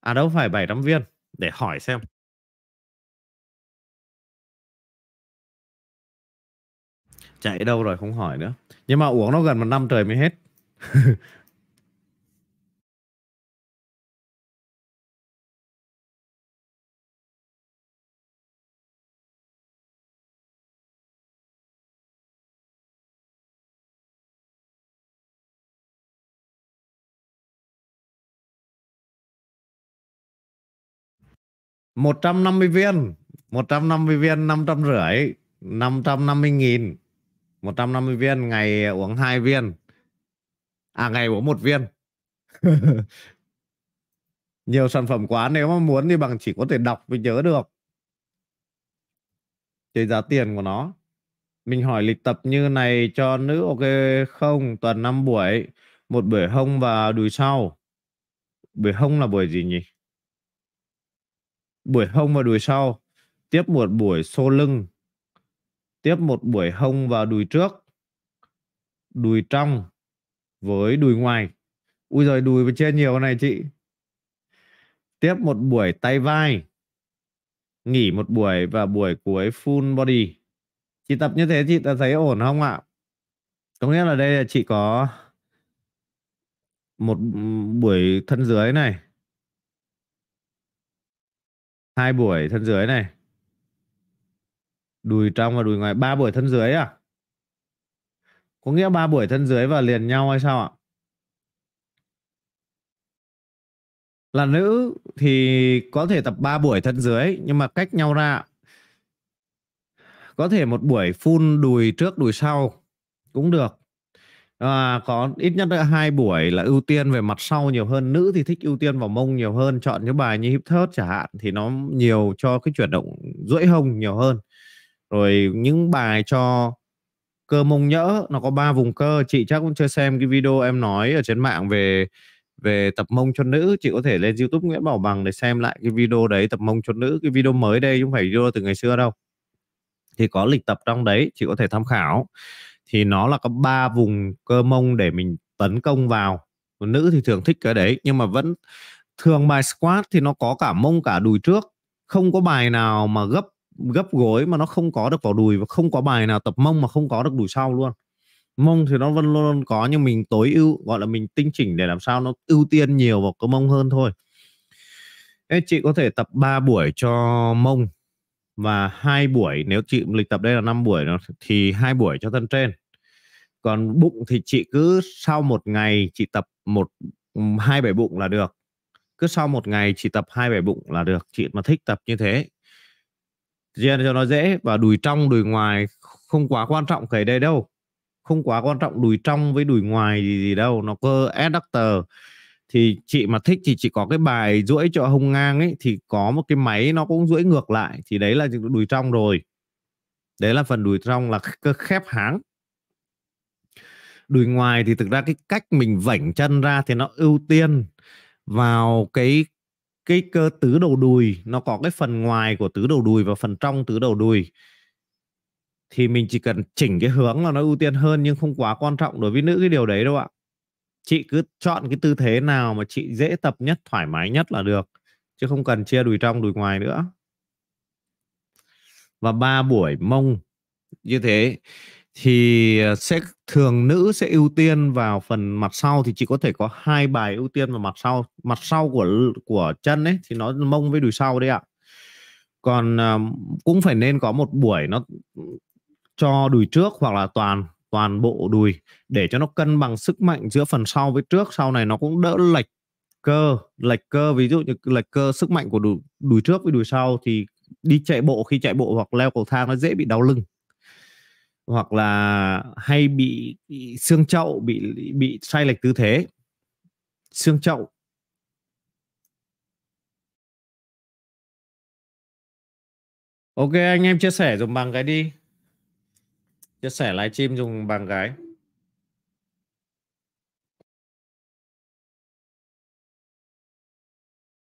à đâu phải 700 viên để hỏi xem chạy đâu rồi không hỏi nữa nhưng mà uống nó gần một năm trời mới hết 150 viên 150 viên 500 rưỡi 550 nghìn 150 viên ngày uống 2 viên à ngày uống một viên nhiều sản phẩm quá nếu mà muốn thì bằng chỉ có thể đọc và nhớ được cái giá tiền của nó mình hỏi lịch tập như này cho nữ ok không tuần 5 buổi một buổi hông và đùi sau buổi hông là buổi gì nhỉ buổi hông và đùi sau tiếp một buổi xô lưng tiếp một buổi hông và đùi trước đùi trong với đùi ngoài ui rồi đùi và trên nhiều này chị tiếp một buổi tay vai nghỉ một buổi và buổi cuối full body chị tập như thế chị ta thấy ổn không ạ có nghĩa là đây là chị có một buổi thân dưới này hai buổi thân dưới này đùi trong và đùi ngoài ba buổi thân dưới à có nghĩa ba buổi thân dưới và liền nhau hay sao ạ là nữ thì có thể tập ba buổi thân dưới nhưng mà cách nhau ra có thể một buổi phun đùi trước đùi sau cũng được à, có ít nhất là hai buổi là ưu tiên về mặt sau nhiều hơn nữ thì thích ưu tiên vào mông nhiều hơn chọn những bài như hip thớt chẳng hạn thì nó nhiều cho cái chuyển động duỗi hông nhiều hơn rồi những bài cho cơ mông nhỡ nó có ba vùng cơ chị chắc cũng chưa xem cái video em nói ở trên mạng về về tập mông cho nữ chị có thể lên youtube nguyễn bảo bằng để xem lại cái video đấy tập mông cho nữ cái video mới đây không phải video từ ngày xưa đâu thì có lịch tập trong đấy chị có thể tham khảo thì nó là có ba vùng cơ mông để mình tấn công vào nữ thì thường thích cái đấy nhưng mà vẫn thường bài squat thì nó có cả mông cả đùi trước không có bài nào mà gấp gấp gối mà nó không có được vào đùi và không có bài nào tập mông mà không có được đùi sau luôn mông thì nó vẫn luôn luôn có nhưng mình tối ưu gọi là mình tinh chỉnh để làm sao nó ưu tiên nhiều vào cơ mông hơn thôi Ê, chị có thể tập 3 buổi cho mông và hai buổi nếu chị lịch tập đây là 5 buổi thì hai buổi cho thân trên còn bụng thì chị cứ sau một ngày chị tập một hai bảy bụng là được cứ sau một ngày chị tập hai bảy bụng là được chị mà thích tập như thế riêng cho nó dễ và đùi trong đùi ngoài không quá quan trọng kể đây đâu không quá quan trọng đùi trong với đùi ngoài gì gì đâu nó cơ adductor thì chị mà thích thì chị có cái bài duỗi cho hông ngang ấy thì có một cái máy nó cũng duỗi ngược lại thì đấy là đùi trong rồi đấy là phần đùi trong là cơ khép háng đùi ngoài thì thực ra cái cách mình vảnh chân ra thì nó ưu tiên vào cái cái cơ tứ đầu đùi nó có cái phần ngoài của tứ đầu đùi và phần trong tứ đầu đùi thì mình chỉ cần chỉnh cái hướng là nó ưu tiên hơn nhưng không quá quan trọng đối với nữ cái điều đấy đâu ạ chị cứ chọn cái tư thế nào mà chị dễ tập nhất thoải mái nhất là được chứ không cần chia đùi trong đùi ngoài nữa và ba buổi mông như thế thì ờ, sẽ thường nữ sẽ ưu tiên vào phần mặt sau thì chị có thể có hai bài ưu tiên vào mặt sau mặt sau của của chân ấy thì nó mông với đùi sau đấy ạ còn ờ, cũng phải nên có một buổi nó cho đùi trước hoặc là toàn toàn bộ đùi để cho nó cân bằng sức mạnh giữa phần sau với trước sau này nó cũng đỡ lệch cơ lệch cơ ví dụ như lệch cơ sức mạnh của đùi, đùi trước với đùi sau thì đi chạy bộ khi chạy bộ hoặc leo cầu thang nó dễ bị đau lưng hoặc là hay bị, bị xương chậu bị bị sai lệch tư thế xương chậu ok anh em chia sẻ dùng bằng cái đi chia sẻ livestream dùng bàn gái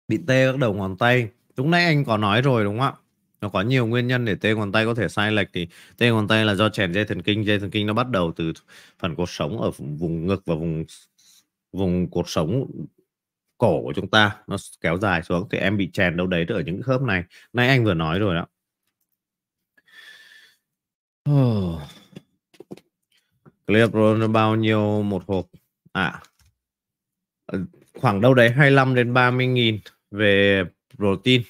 bị tê các đầu ngón tay lúc nãy anh có nói rồi đúng không ạ nó có nhiều nguyên nhân để tê ngón tay có thể sai lệch thì tê ngón tay là do chèn dây thần kinh dây thần kinh nó bắt đầu từ phần cột sống ở vùng ngực và vùng vùng cột sống cổ của chúng ta nó kéo dài xuống thì em bị chèn đâu đấy ở những khớp này nãy anh vừa nói rồi đó oh cholesterol nó bao nhiêu một hộp à ờ, khoảng đâu đấy 25 đến 30 nghìn về protein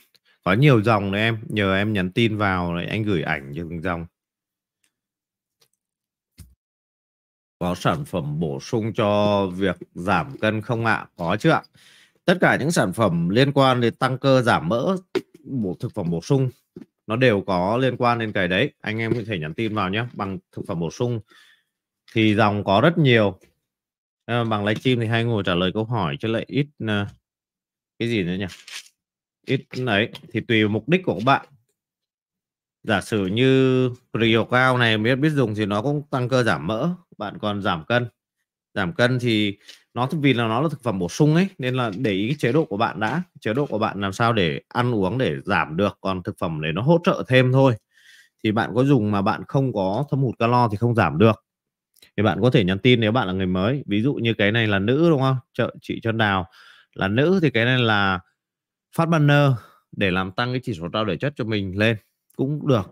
có nhiều dòng đấy em nhờ em nhắn tin vào này anh gửi ảnh cho từng dòng có sản phẩm bổ sung cho việc giảm cân không ạ có chưa ạ tất cả những sản phẩm liên quan đến tăng cơ giảm mỡ bổ thực phẩm bổ sung nó đều có liên quan đến cái đấy anh em có thể nhắn tin vào nhé bằng thực phẩm bổ sung thì dòng có rất nhiều à, bằng livestream thì hay ngồi trả lời câu hỏi chứ lại ít uh, cái gì nữa nhỉ ít đấy thì tùy mục đích của các bạn giả sử như Rio cao này biết biết dùng thì nó cũng tăng cơ giảm mỡ bạn còn giảm cân giảm cân thì nó vì là nó là thực phẩm bổ sung ấy nên là để ý chế độ của bạn đã chế độ của bạn làm sao để ăn uống để giảm được còn thực phẩm để nó hỗ trợ thêm thôi thì bạn có dùng mà bạn không có thâm hụt calo thì không giảm được thì bạn có thể nhắn tin nếu bạn là người mới ví dụ như cái này là nữ đúng không Chợ, chị chân đào là nữ thì cái này là phát banner để làm tăng cái chỉ số trao đổi chất cho mình lên cũng được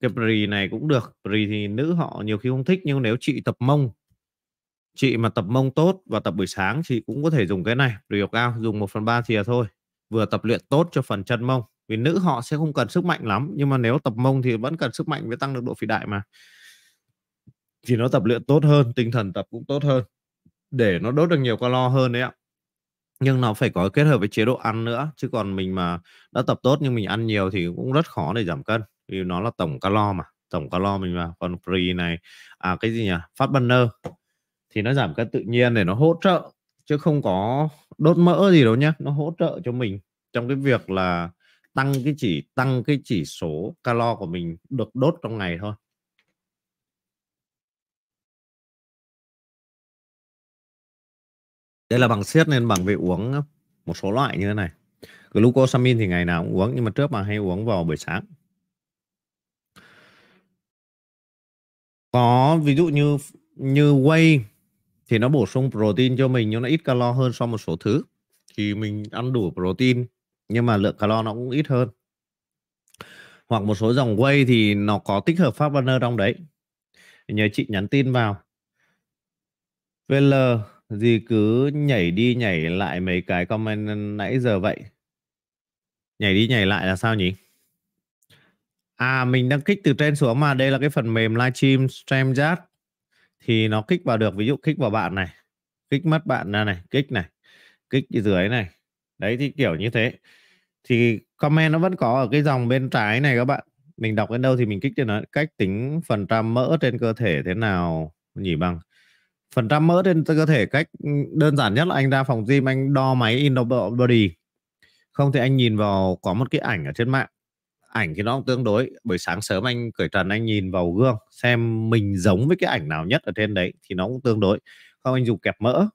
cái pre này cũng được pre thì nữ họ nhiều khi không thích nhưng nếu chị tập mông chị mà tập mông tốt và tập buổi sáng chị cũng có thể dùng cái này pre cao dùng 1 phần ba thìa thôi vừa tập luyện tốt cho phần chân mông vì nữ họ sẽ không cần sức mạnh lắm nhưng mà nếu tập mông thì vẫn cần sức mạnh mới tăng được độ phì đại mà thì nó tập luyện tốt hơn tinh thần tập cũng tốt hơn để nó đốt được nhiều calo hơn đấy ạ nhưng nó phải có kết hợp với chế độ ăn nữa chứ còn mình mà đã tập tốt nhưng mình ăn nhiều thì cũng rất khó để giảm cân vì nó là tổng calo mà tổng calo mình mà còn free này à cái gì nhỉ phát banner thì nó giảm cân tự nhiên để nó hỗ trợ chứ không có đốt mỡ gì đâu nhé, nó hỗ trợ cho mình trong cái việc là tăng cái chỉ tăng cái chỉ số calo của mình được đốt trong ngày thôi Đây là bằng siết nên bằng về uống một số loại như thế này. Glucosamine thì ngày nào cũng uống nhưng mà trước mà hay uống vào buổi sáng. Có ví dụ như như whey thì nó bổ sung protein cho mình nhưng nó ít calo hơn so với một số thứ. Thì mình ăn đủ protein nhưng mà lượng calo nó cũng ít hơn. Hoặc một số dòng whey thì nó có tích hợp phát banner trong đấy. Nhờ chị nhắn tin vào. VL Dì cứ nhảy đi nhảy lại mấy cái comment nãy giờ vậy. Nhảy đi nhảy lại là sao nhỉ? À mình đang kích từ trên xuống mà đây là cái phần mềm livestream chat, thì nó kích vào được ví dụ kích vào bạn này, kích mất bạn ra này, kích này, kích dưới này. Đấy thì kiểu như thế. Thì comment nó vẫn có ở cái dòng bên trái này các bạn. Mình đọc đến đâu thì mình kích cho nó cách tính phần trăm mỡ trên cơ thể thế nào nhỉ bằng phần trăm mỡ trên cơ thể cách ừ, đơn giản nhất là anh ra phòng gym anh đo máy in body không thì anh nhìn vào có một cái ảnh ở trên mạng ảnh thì nó cũng tương đối buổi sáng sớm anh cởi trần anh nhìn vào gương xem mình giống với cái ảnh nào nhất ở trên đấy thì nó cũng tương đối không anh dùng kẹp mỡ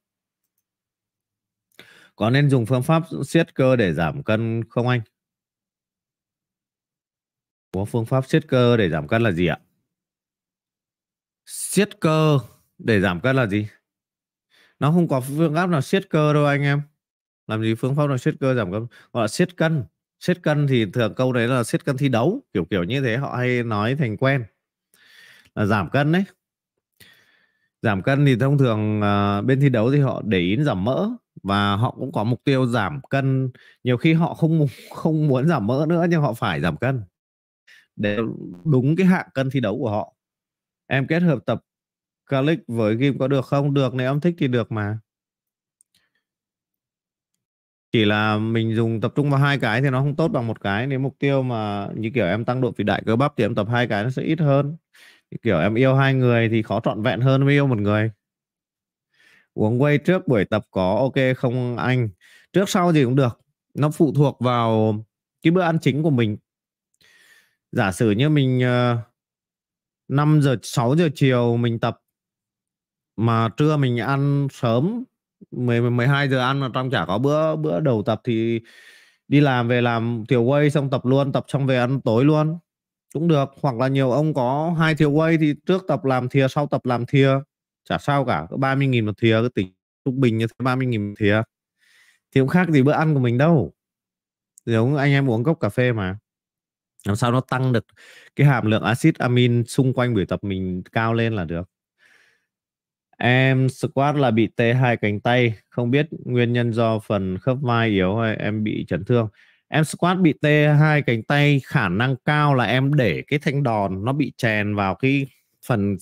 có nên dùng phương pháp siết cơ để giảm cân không anh có phương pháp siết cơ để giảm cân là gì ạ siết cơ để giảm cân là gì? Nó không có phương pháp nào siết cơ đâu anh em. Làm gì phương pháp nào siết cơ giảm cân? Gọi là siết cân. Siết cân thì thường câu đấy là siết cân thi đấu. Kiểu kiểu như thế họ hay nói thành quen. Là giảm cân đấy. Giảm cân thì thông thường uh, bên thi đấu thì họ để ý giảm mỡ và họ cũng có mục tiêu giảm cân nhiều khi họ không không muốn giảm mỡ nữa nhưng họ phải giảm cân để đúng cái hạng cân thi đấu của họ em kết hợp tập click với ghim có được không? Được nếu em thích thì được mà. Chỉ là mình dùng tập trung vào hai cái thì nó không tốt bằng một cái. Nếu mục tiêu mà như kiểu em tăng độ phì đại cơ bắp thì em tập hai cái nó sẽ ít hơn. kiểu em yêu hai người thì khó trọn vẹn hơn mới yêu một người. Uống quay trước buổi tập có ok không anh? Trước sau gì cũng được. Nó phụ thuộc vào cái bữa ăn chính của mình. Giả sử như mình uh, ờ, 5 giờ 6 giờ chiều mình tập mà trưa mình ăn sớm 10 12 giờ ăn mà trong chả có bữa bữa đầu tập thì đi làm về làm thiểu quay xong tập luôn tập xong về ăn tối luôn cũng được hoặc là nhiều ông có hai thiều quay thì trước tập làm thìa sau tập làm thìa chả sao cả có 30 nghìn một thìa cứ tỉnh trung bình như 30 nghìn một thìa thì cũng khác gì bữa ăn của mình đâu giống anh em uống cốc cà phê mà làm sao nó tăng được cái hàm lượng axit amin xung quanh buổi tập mình cao lên là được Em squat là bị tê hai cánh tay, không biết nguyên nhân do phần khớp vai yếu hay em bị chấn thương. Em squat bị tê hai cánh tay khả năng cao là em để cái thanh đòn nó bị chèn vào cái phần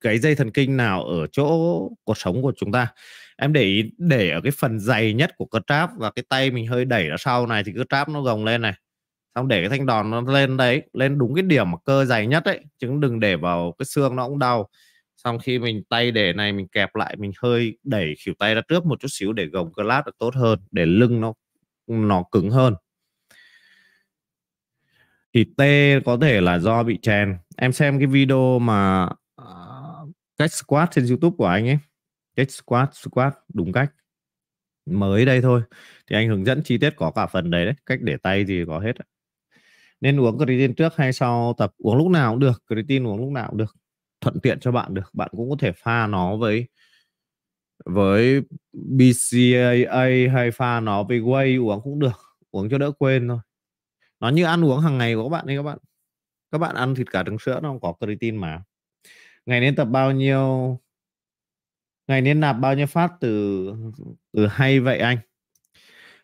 cái dây thần kinh nào ở chỗ cuộc sống của chúng ta em để ý để ở cái phần dày nhất của cơ tráp và cái tay mình hơi đẩy ra sau này thì cơ tráp nó gồng lên này xong để cái thanh đòn nó lên đấy lên đúng cái điểm mà cơ dày nhất ấy chứ đừng để vào cái xương nó cũng đau xong khi mình tay để này mình kẹp lại mình hơi đẩy khỉu tay ra trước một chút xíu để gồng cơ lát được tốt hơn để lưng nó nó cứng hơn thì T có thể là do bị chèn em xem cái video mà uh, à, cách squat trên YouTube của anh ấy cách squat squat đúng cách mới đây thôi thì anh hướng dẫn chi tiết có cả phần đấy đấy cách để tay gì có hết nên uống creatine trước hay sau tập uống lúc nào cũng được creatine uống lúc nào cũng được thuận tiện cho bạn được bạn cũng có thể pha nó với với BCAA hay pha nó với whey uống cũng được uống cho đỡ quên thôi nó như ăn uống hàng ngày của các bạn ấy các bạn các bạn ăn thịt cả trứng sữa nó không có creatine mà ngày nên tập bao nhiêu ngày nên nạp bao nhiêu phát từ từ hay vậy anh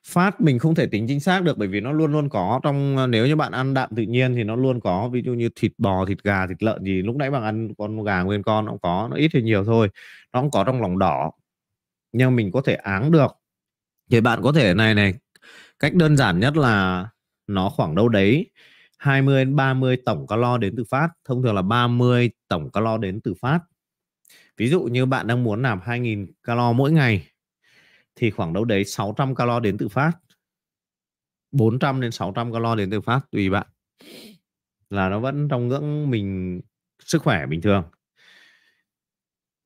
phát mình không thể tính chính xác được bởi vì nó luôn luôn có trong ờ, nếu như bạn ăn đạm tự nhiên thì nó luôn có ví dụ như thịt bò thịt gà thịt lợn gì lúc nãy bạn ăn con gà nguyên con nó cũng có nó ít hay nhiều thôi nó cũng có trong lòng đỏ nhưng mình có thể áng được thì bạn có thể này này cách đơn giản nhất là nó khoảng đâu đấy 20 đến 30 tổng calo đến từ phát thông thường là 30 tổng calo đến từ phát ví dụ như bạn đang muốn làm 2.000 calo mỗi ngày thì khoảng đâu đấy 600 calo đến tự phát 400 đến 600 calo đến tự phát tùy bạn là nó vẫn trong ngưỡng mình sức khỏe bình thường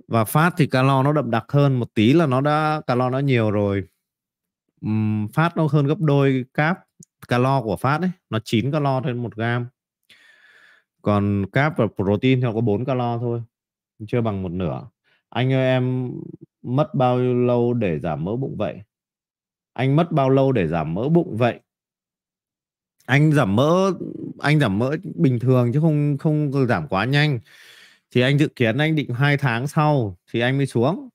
và phát thì calo nó đậm đặc hơn một tí là nó đã calo nó nhiều rồi phát nó hơn gấp đôi cáp calo của phát ấy nó 9 calo trên một gram còn cáp và protein thì nó có 4 calo thôi chưa bằng một nửa anh ơi em mất bao lâu để giảm mỡ bụng vậy anh mất bao lâu để giảm mỡ bụng vậy anh giảm mỡ anh giảm mỡ bình thường chứ không không giảm quá nhanh thì anh dự kiến anh định hai tháng sau thì anh mới xuống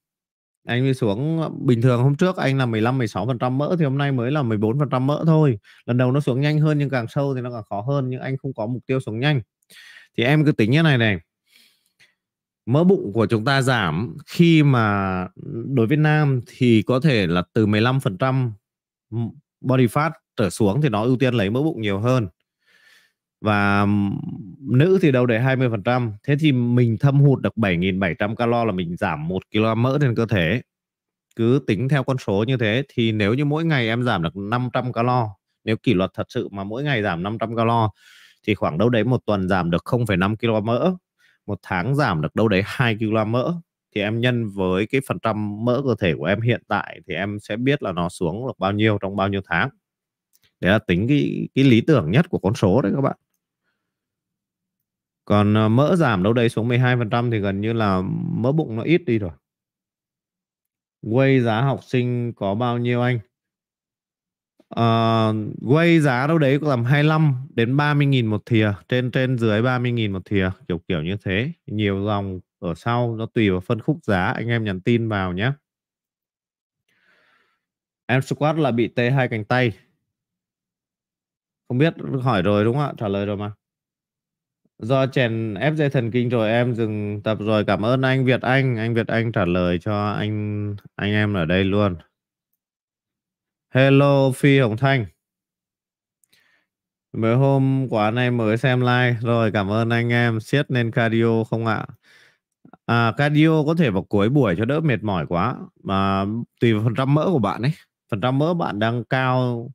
anh mới xuống bình thường hôm trước anh là 15 16 phần trăm mỡ thì hôm nay mới là 14 phần trăm mỡ thôi lần đầu nó xuống nhanh hơn nhưng càng sâu thì nó càng khó hơn nhưng anh không có mục tiêu xuống nhanh thì em cứ tính như này này mỡ bụng của chúng ta giảm khi mà đối với nam thì có thể là từ 15% body fat trở xuống thì nó ưu tiên lấy mỡ bụng nhiều hơn và nữ thì đâu để 20%. Thế thì mình thâm hụt được 7.700 calo là mình giảm 1 kg mỡ trên cơ thể. Cứ tính theo con số như thế thì nếu như mỗi ngày em giảm được 500 calo, nếu kỷ luật thật sự mà mỗi ngày giảm 500 calo thì khoảng đâu đấy một tuần giảm được 0,5 kg mỡ một tháng giảm được đâu đấy 2 kg mỡ thì em nhân với cái phần trăm mỡ cơ thể của em hiện tại thì em sẽ biết là nó xuống được bao nhiêu trong bao nhiêu tháng đấy là tính cái cái lý tưởng nhất của con số đấy các bạn còn ờ, mỡ giảm đâu đây xuống 12% thì gần như là mỡ bụng nó ít đi rồi quay giá học sinh có bao nhiêu anh uh, ờ, quay giá đâu đấy tầm 25 đến 30 nghìn một thìa trên trên dưới 30 nghìn một thìa kiểu kiểu như thế nhiều dòng ở sau nó tùy vào phân khúc giá anh em nhắn tin vào nhé em squat là bị tê hai cánh tay không biết hỏi rồi đúng không ạ trả lời rồi mà do chèn ép dây thần kinh rồi em dừng tập rồi cảm ơn anh Việt Anh anh Việt Anh trả lời cho anh anh em ở đây luôn Hello Phi Hồng Thanh. Mới hôm quả này mới xem like rồi cảm ơn anh em siết nên cardio không ạ? À, cardio có thể vào cuối buổi cho đỡ mệt mỏi quá mà tùy vào phần trăm mỡ của bạn ấy. Phần trăm mỡ bạn đang cao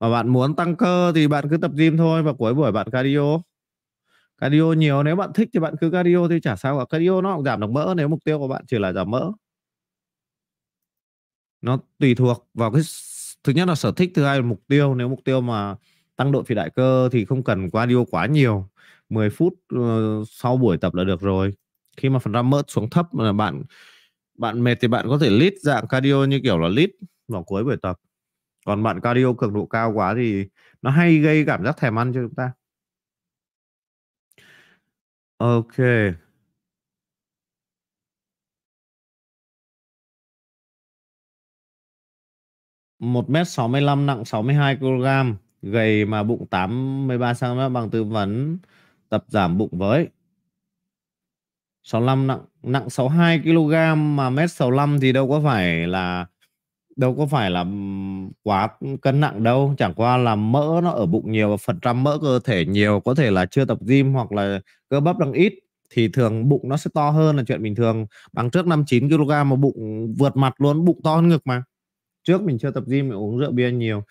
mà bạn muốn tăng cơ thì bạn cứ tập gym thôi và cuối buổi bạn cardio. Cardio nhiều nếu bạn thích thì bạn cứ cardio thì chả sao cả. Cardio nó cũng giảm được mỡ nếu mục tiêu của bạn chỉ là giảm mỡ. Nó tùy thuộc vào cái thứ nhất là sở thích thứ hai là mục tiêu nếu mục tiêu mà tăng độ phi đại cơ thì không cần cardio quá nhiều 10 phút uh, sau buổi tập là được rồi khi mà phần trăm mỡ xuống thấp là bạn bạn mệt thì bạn có thể lít dạng cardio như kiểu là lít vào cuối buổi tập còn bạn cardio cường độ cao quá thì nó hay gây cảm giác thèm ăn cho chúng ta ok 1m65 nặng 62 kg, gầy mà bụng 83 cm bằng tư vấn tập giảm bụng với. 65 nặng nặng 62 kg mà mét 65 thì đâu có phải là đâu có phải là quá cân nặng đâu, chẳng qua là mỡ nó ở bụng nhiều và phần trăm mỡ cơ thể nhiều, có thể là chưa tập gym hoặc là cơ bắp đang ít thì thường bụng nó sẽ to hơn là chuyện bình thường bằng trước 59 kg mà bụng vượt mặt luôn, bụng to hơn ngực mà trước mình chưa tập gym mình uống rượu bia nhiều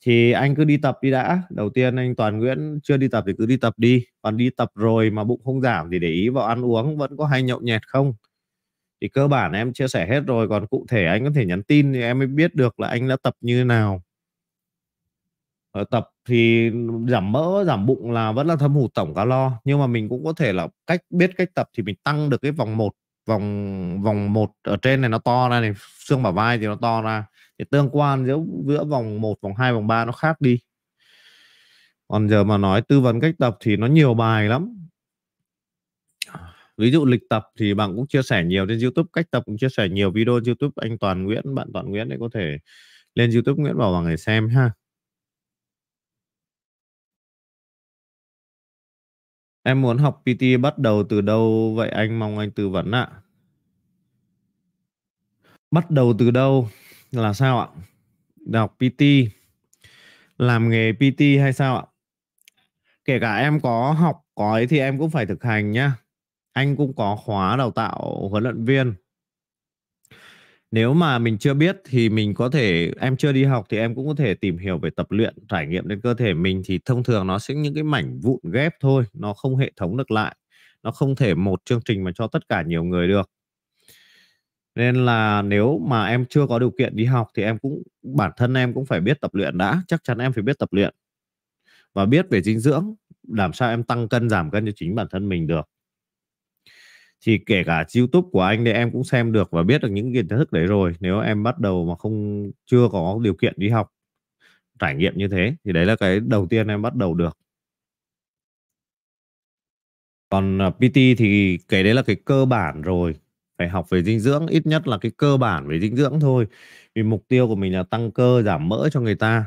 thì anh cứ đi tập đi đã đầu tiên anh toàn nguyễn chưa đi tập thì cứ đi tập đi còn đi tập rồi mà bụng không giảm thì để ý vào ăn uống vẫn có hay nhậu nhẹt không thì cơ bản em chia sẻ hết rồi còn cụ thể anh có thể nhắn tin thì em mới biết được là anh đã tập như nào ở ờ, tập thì giảm mỡ giảm bụng là vẫn là thâm hụt tổng calo nhưng mà mình cũng có thể là cách biết cách tập thì mình tăng được cái vòng một vòng vòng một ở trên này nó to ra này xương bả vai thì nó to ra cái tương quan giữa giữa vòng 1, vòng 2, vòng 3 nó khác đi còn giờ mà nói tư vấn cách tập thì nó nhiều bài lắm ví dụ lịch tập thì bạn cũng chia sẻ nhiều trên youtube cách tập cũng chia sẻ nhiều video youtube anh toàn nguyễn bạn toàn nguyễn để có thể lên youtube nguyễn bảo bằng để xem ha em muốn học pt bắt đầu từ đâu vậy anh mong anh tư vấn ạ à. bắt đầu từ đâu là sao ạ? Đọc PT làm nghề PT hay sao ạ? Kể cả em có học có ấy thì em cũng phải thực hành nhá. Anh cũng có khóa đào tạo huấn luyện viên. Nếu mà mình chưa biết thì mình có thể em chưa đi học thì em cũng có thể tìm hiểu về tập luyện, trải nghiệm lên cơ thể mình thì thông thường nó sẽ những cái mảnh vụn ghép thôi, nó không hệ thống được lại. Nó không thể một chương trình mà cho tất cả nhiều người được nên là nếu mà em chưa có điều kiện đi học thì em cũng bản thân em cũng phải biết tập luyện đã chắc chắn em phải biết tập luyện và biết về dinh dưỡng làm sao em tăng cân giảm cân cho chính bản thân mình được thì kể cả YouTube của anh thì em cũng xem được và biết được những kiến thức đấy rồi nếu em bắt đầu mà không chưa có điều kiện đi học trải nghiệm như thế thì đấy là cái đầu tiên em bắt đầu được còn à, PT thì cái đấy là cái cơ bản rồi phải học về dinh dưỡng ít nhất là cái cơ bản về dinh dưỡng thôi vì mục tiêu của mình là tăng cơ giảm mỡ cho người ta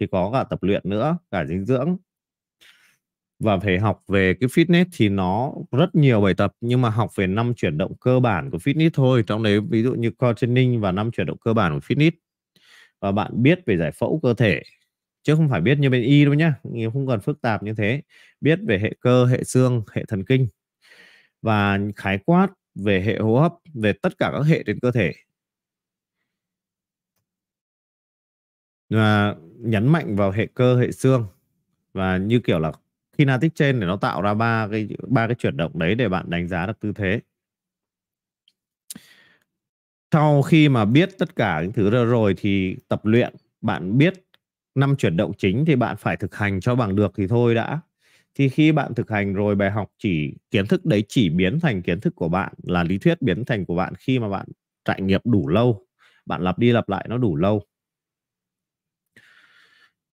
thì có cả tập luyện nữa cả dinh dưỡng và phải học về cái fitness thì nó rất nhiều bài tập nhưng mà học về năm chuyển động cơ bản của fitness thôi trong đấy ví dụ như core training và năm chuyển động cơ bản của fitness và bạn biết về giải phẫu cơ thể chứ không phải biết như bên y đâu nhá không cần phức tạp như thế biết về hệ cơ hệ xương hệ thần kinh và khái quát về hệ hô hấp về tất cả các hệ trên cơ thể và nhấn mạnh vào hệ cơ hệ xương và như kiểu là kinetic trên để nó tạo ra ba cái ba cái chuyển động đấy để bạn đánh giá được tư thế sau khi mà biết tất cả những thứ đó rồi thì tập luyện bạn biết năm chuyển động chính thì bạn phải thực hành cho bằng được thì thôi đã thì khi bạn thực hành rồi bài học chỉ kiến thức đấy chỉ biến thành kiến thức của bạn là lý thuyết biến thành của bạn khi mà bạn trải nghiệm đủ lâu bạn lặp đi lặp lại nó đủ lâu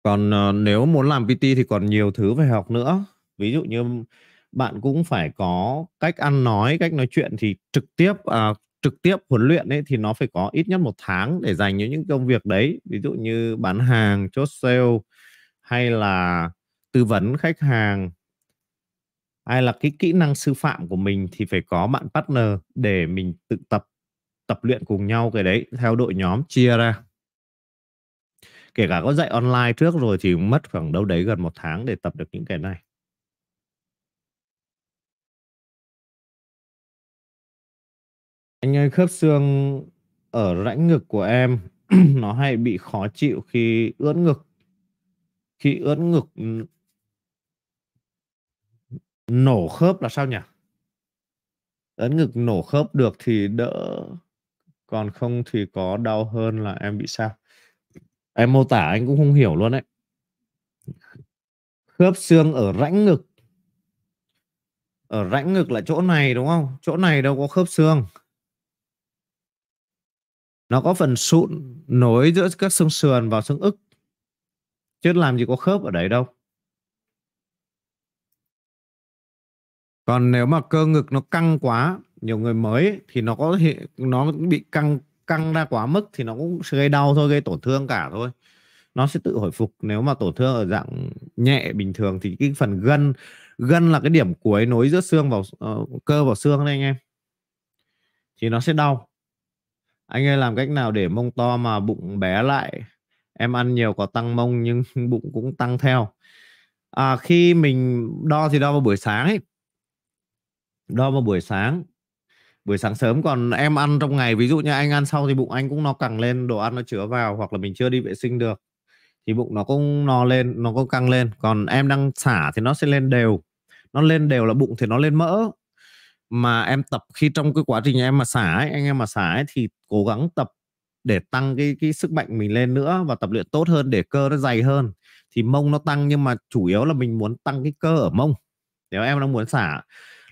còn uh, nếu muốn làm PT thì còn nhiều thứ phải học nữa ví dụ như bạn cũng phải có cách ăn nói cách nói chuyện thì trực tiếp uh, trực tiếp huấn luyện ấy thì nó phải có ít nhất một tháng để dành cho những công việc đấy ví dụ như bán hàng chốt sale hay là tư vấn khách hàng hay là cái kỹ năng sư phạm của mình thì phải có bạn partner để mình tự tập tập luyện cùng nhau cái đấy theo đội nhóm chia ra kể cả có dạy online trước rồi thì mất khoảng đâu đấy gần một tháng để tập được những cái này anh ơi khớp xương ở rãnh ngực của em nó hay bị khó chịu khi ướn ngực khi ướn ngực nổ khớp là sao nhỉ ấn ngực nổ khớp được thì đỡ còn không thì có đau hơn là em bị sao em mô tả anh cũng không hiểu luôn đấy khớp xương ở rãnh ngực ở rãnh ngực là chỗ này đúng không chỗ này đâu có khớp xương nó có phần sụn nối giữa các xương sườn và xương ức chứ làm gì có khớp ở đấy đâu còn nếu mà cơ ngực nó căng quá nhiều người mới thì nó có thể nó bị căng căng ra quá mức thì nó cũng sẽ gây đau thôi gây tổn thương cả thôi nó sẽ tự hồi phục nếu mà tổn thương ở dạng nhẹ bình thường thì cái phần gân gân là cái điểm cuối nối giữa xương vào uh, cơ vào xương đấy anh em thì nó sẽ đau anh ơi làm cách nào để mông to mà bụng bé lại em ăn nhiều có tăng mông nhưng bụng cũng tăng theo à, khi mình đo thì đo vào buổi sáng ấy đo vào buổi sáng buổi sáng sớm còn em ăn trong ngày ví dụ như anh ăn sau thì bụng anh cũng nó cẳng lên đồ ăn nó chứa vào hoặc là mình chưa đi vệ sinh được thì bụng nó cũng no lên nó cũng căng lên còn em đang xả thì nó sẽ lên đều nó lên đều là bụng thì nó lên mỡ mà em tập khi trong cái quá trình em mà xả ấy, anh em mà xả ấy, thì cố gắng tập để tăng cái cái sức mạnh mình lên nữa và tập luyện tốt hơn để cơ nó dày hơn thì mông nó tăng nhưng mà chủ yếu là mình muốn tăng cái cơ ở mông nếu em đang muốn xả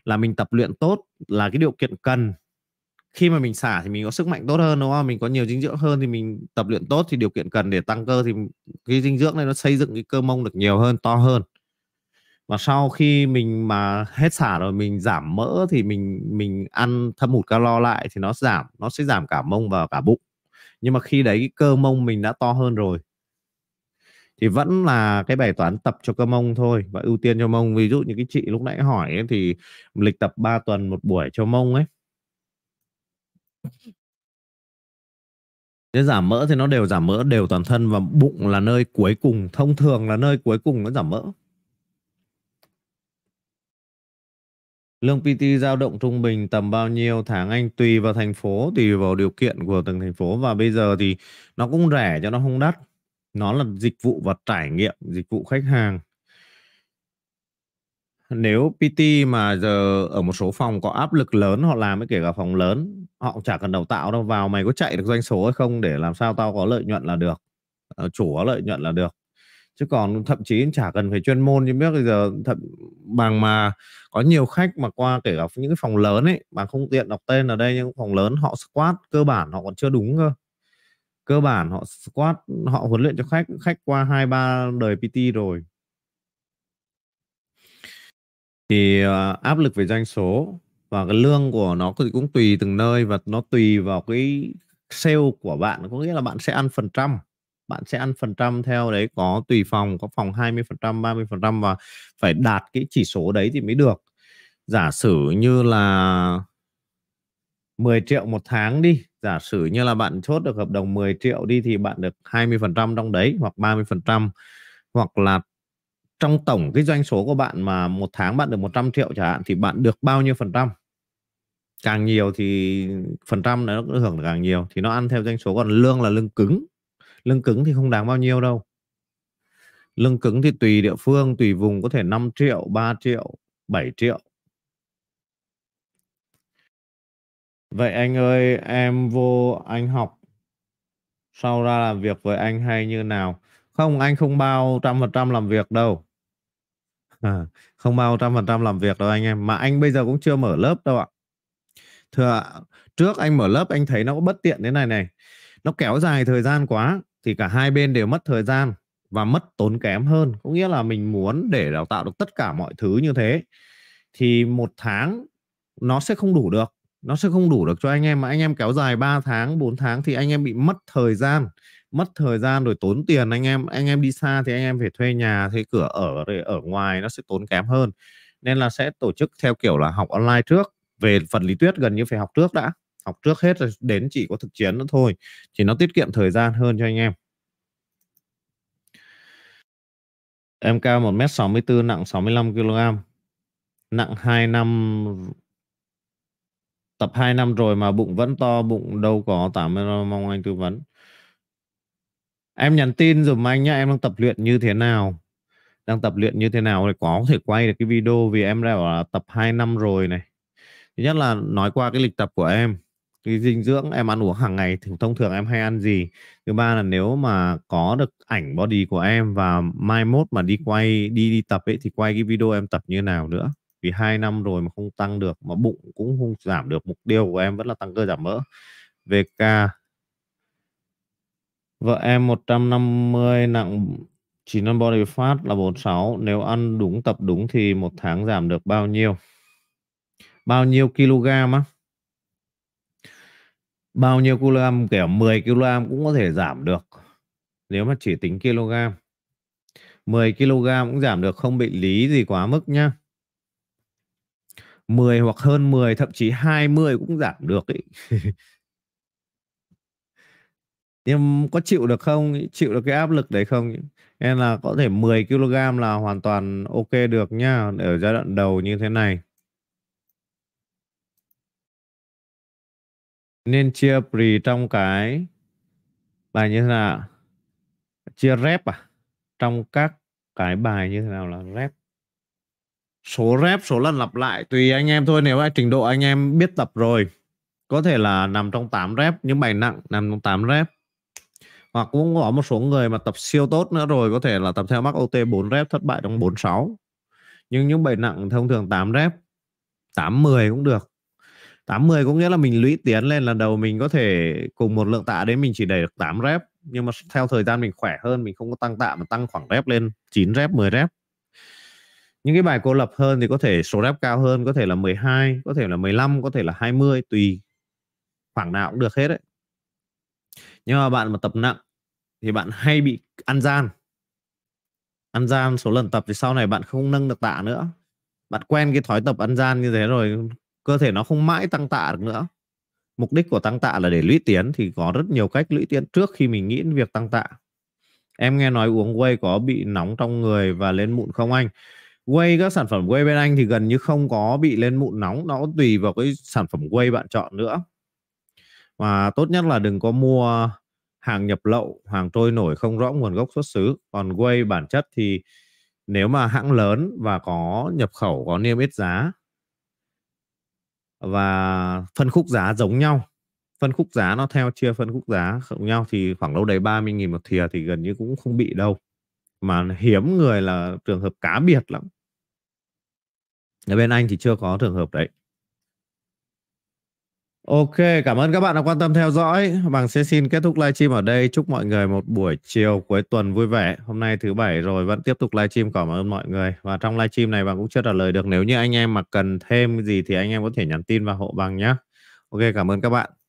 là mình tập luyện tốt là cái điều kiện cần khi mà mình xả thì mình có sức mạnh tốt hơn đúng không mình có nhiều dinh dưỡng hơn thì mình tập luyện tốt thì điều kiện cần để tăng cơ thì cái dinh dưỡng này nó xây dựng cái cơ mông được nhiều hơn to hơn và sau khi mình mà hết xả rồi mình giảm mỡ thì mình mình ăn thâm hụt calo lại thì nó giảm nó sẽ giảm cả mông và cả bụng nhưng mà khi đấy cái cơ mông mình đã to hơn rồi thì vẫn là cái bài toán tập cho cơ mông thôi và ưu tiên cho mông ví dụ như cái chị lúc nãy hỏi ấy, thì lịch tập 3 tuần một buổi cho mông ấy nếu giảm mỡ thì nó đều giảm mỡ đều toàn thân và bụng là nơi cuối cùng thông thường là nơi cuối cùng nó giảm mỡ lương PT dao động trung bình tầm bao nhiêu tháng anh tùy vào thành phố tùy vào điều kiện của từng thành phố và bây giờ thì nó cũng rẻ cho nó không đắt nó là dịch vụ và trải nghiệm dịch vụ khách hàng nếu PT mà giờ ở một số phòng có áp lực lớn họ làm với kể cả phòng lớn họ cũng chả cần đào tạo đâu vào mày có chạy được doanh số hay không để làm sao tao có lợi nhuận là được ờ, chủ có lợi nhuận là được chứ còn thậm chí chả cần phải chuyên môn như biết bây giờ thậm bằng mà có nhiều khách mà qua kể cả những cái phòng lớn ấy mà không tiện đọc tên ở đây nhưng phòng lớn họ squat cơ bản họ còn chưa đúng cơ cơ bản họ squat họ huấn luyện cho khách khách qua hai ba đời PT rồi thì uh, áp lực về doanh số và cái lương của nó thì cũng tùy từng nơi và nó tùy vào cái sale của bạn có nghĩa là bạn sẽ ăn phần trăm bạn sẽ ăn phần trăm theo đấy có tùy phòng có phòng 20 phần trăm 30 phần trăm và phải đạt cái chỉ số đấy thì mới được giả sử như là 10 triệu một tháng đi giả sử như là bạn chốt được hợp đồng 10 triệu đi thì bạn được 20% trong đấy hoặc 30% hoặc là trong tổng cái doanh số của bạn mà một tháng bạn được 100 triệu chẳng hạn thì bạn được bao nhiêu phần trăm càng nhiều thì phần trăm nó cũng hưởng được càng nhiều thì nó ăn theo doanh số còn lương là lương cứng lương cứng thì không đáng bao nhiêu đâu lương cứng thì tùy địa phương tùy vùng có thể 5 triệu 3 triệu 7 triệu Vậy anh ơi, em vô anh học, sau ra làm việc với anh hay như nào? Không, anh không bao trăm phần trăm làm việc đâu. À, không bao trăm phần trăm làm việc đâu anh em. Mà anh bây giờ cũng chưa mở lớp đâu ạ. Thưa trước anh mở lớp anh thấy nó có bất tiện thế này này. Nó kéo dài thời gian quá, thì cả hai bên đều mất thời gian và mất tốn kém hơn. Có nghĩa là mình muốn để đào tạo được tất cả mọi thứ như thế, thì một tháng nó sẽ không đủ được nó sẽ không đủ được cho anh em mà anh em kéo dài 3 tháng 4 tháng thì anh em bị mất thời gian mất thời gian rồi tốn tiền anh em anh em đi xa thì anh em phải thuê nhà thuê cửa ở để ở ngoài nó sẽ tốn kém hơn nên là sẽ tổ chức theo kiểu là học online trước về phần lý thuyết gần như phải học trước đã học trước hết rồi đến chỉ có thực chiến nữa thôi thì nó tiết kiệm thời gian hơn cho anh em em cao 1m64 nặng 65 kg nặng 2 năm tập 2 năm rồi mà bụng vẫn to bụng đâu có tạm mong anh tư vấn em nhắn tin dùm anh nhá em đang tập luyện như thế nào đang tập luyện như thế nào để có thể quay được cái video vì em đã bảo là tập 2 năm rồi này thứ nhất là nói qua cái lịch tập của em cái dinh dưỡng em ăn uống hàng ngày thông thường em hay ăn gì thứ ba là nếu mà có được ảnh body của em và mai mốt mà đi quay đi đi tập ấy thì quay cái video em tập như nào nữa vì hai năm rồi mà không tăng được mà bụng cũng không giảm được mục tiêu của em vẫn là tăng cơ giảm mỡ VK vợ em 150 nặng chỉ non body fat là 46 nếu ăn đúng tập đúng thì một tháng giảm được bao nhiêu bao nhiêu kg á bao nhiêu kg kiểu 10 kg cũng có thể giảm được nếu mà chỉ tính kg 10 kg cũng giảm được không bị lý gì quá mức nhá 10 hoặc hơn 10 thậm chí 20 cũng giảm được ấy. nhưng có chịu được không chịu được cái áp lực đấy không nên là có thể 10 kg là hoàn toàn ok được nhá ở giai đoạn đầu như thế này nên chia pre trong cái bài như thế nào chia rep à trong các cái bài như thế nào là rep số rep số lần lặp lại tùy anh em thôi nếu ai trình độ anh em biết tập rồi có thể là nằm trong 8 rep những bài nặng nằm trong 8 rep hoặc cũng có một số người mà tập siêu tốt nữa rồi có thể là tập theo mắc OT 4 rep thất bại trong 46 nhưng những bài nặng thông thường 8 rep 80 cũng được 80 có nghĩa là mình lũy tiến lên là đầu mình có thể cùng một lượng tạ đấy mình chỉ đẩy được 8 rep nhưng mà theo thời gian mình khỏe hơn mình không có tăng tạ mà tăng khoảng rep lên 9 rep 10 rep những cái bài cô lập hơn thì có thể số rep cao hơn có thể là 12 có thể là 15 có thể là 20 tùy khoảng nào cũng được hết đấy nhưng mà bạn mà tập nặng thì bạn hay bị ăn gian ăn gian số lần tập thì sau này bạn không nâng được tạ nữa bạn quen cái thói tập ăn gian như thế rồi cơ thể nó không mãi tăng tạ được nữa mục đích của tăng tạ là để lũy tiến thì có rất nhiều cách lũy tiến trước khi mình nghĩ đến việc tăng tạ em nghe nói uống whey có bị nóng trong người và lên mụn không anh quay các sản phẩm quay bên anh thì gần như không có bị lên mụn nóng nó cũng tùy vào cái sản phẩm quay bạn chọn nữa và tốt nhất là đừng có mua hàng nhập lậu hàng trôi nổi không rõ nguồn gốc xuất xứ còn quay bản chất thì nếu mà hãng lớn và có nhập khẩu có niêm yết giá và phân khúc giá giống nhau phân khúc giá nó theo chia phân khúc giá giống nhau thì khoảng đâu đấy 30.000 một thìa thì gần như cũng không bị đâu mà hiếm người là trường hợp cá biệt lắm ở bên anh thì chưa có trường hợp đấy Ok, cảm ơn các bạn đã quan tâm theo dõi. Bằng sẽ xin kết thúc livestream ở đây. Chúc mọi người một buổi chiều cuối tuần vui vẻ. Hôm nay thứ bảy rồi vẫn tiếp tục livestream. Cảm ơn mọi người. Và trong livestream này bằng cũng chưa trả lời được. Nếu như anh em mà cần thêm gì thì anh em có thể nhắn tin vào hộ bằng nhé. Ok, cảm ơn các bạn.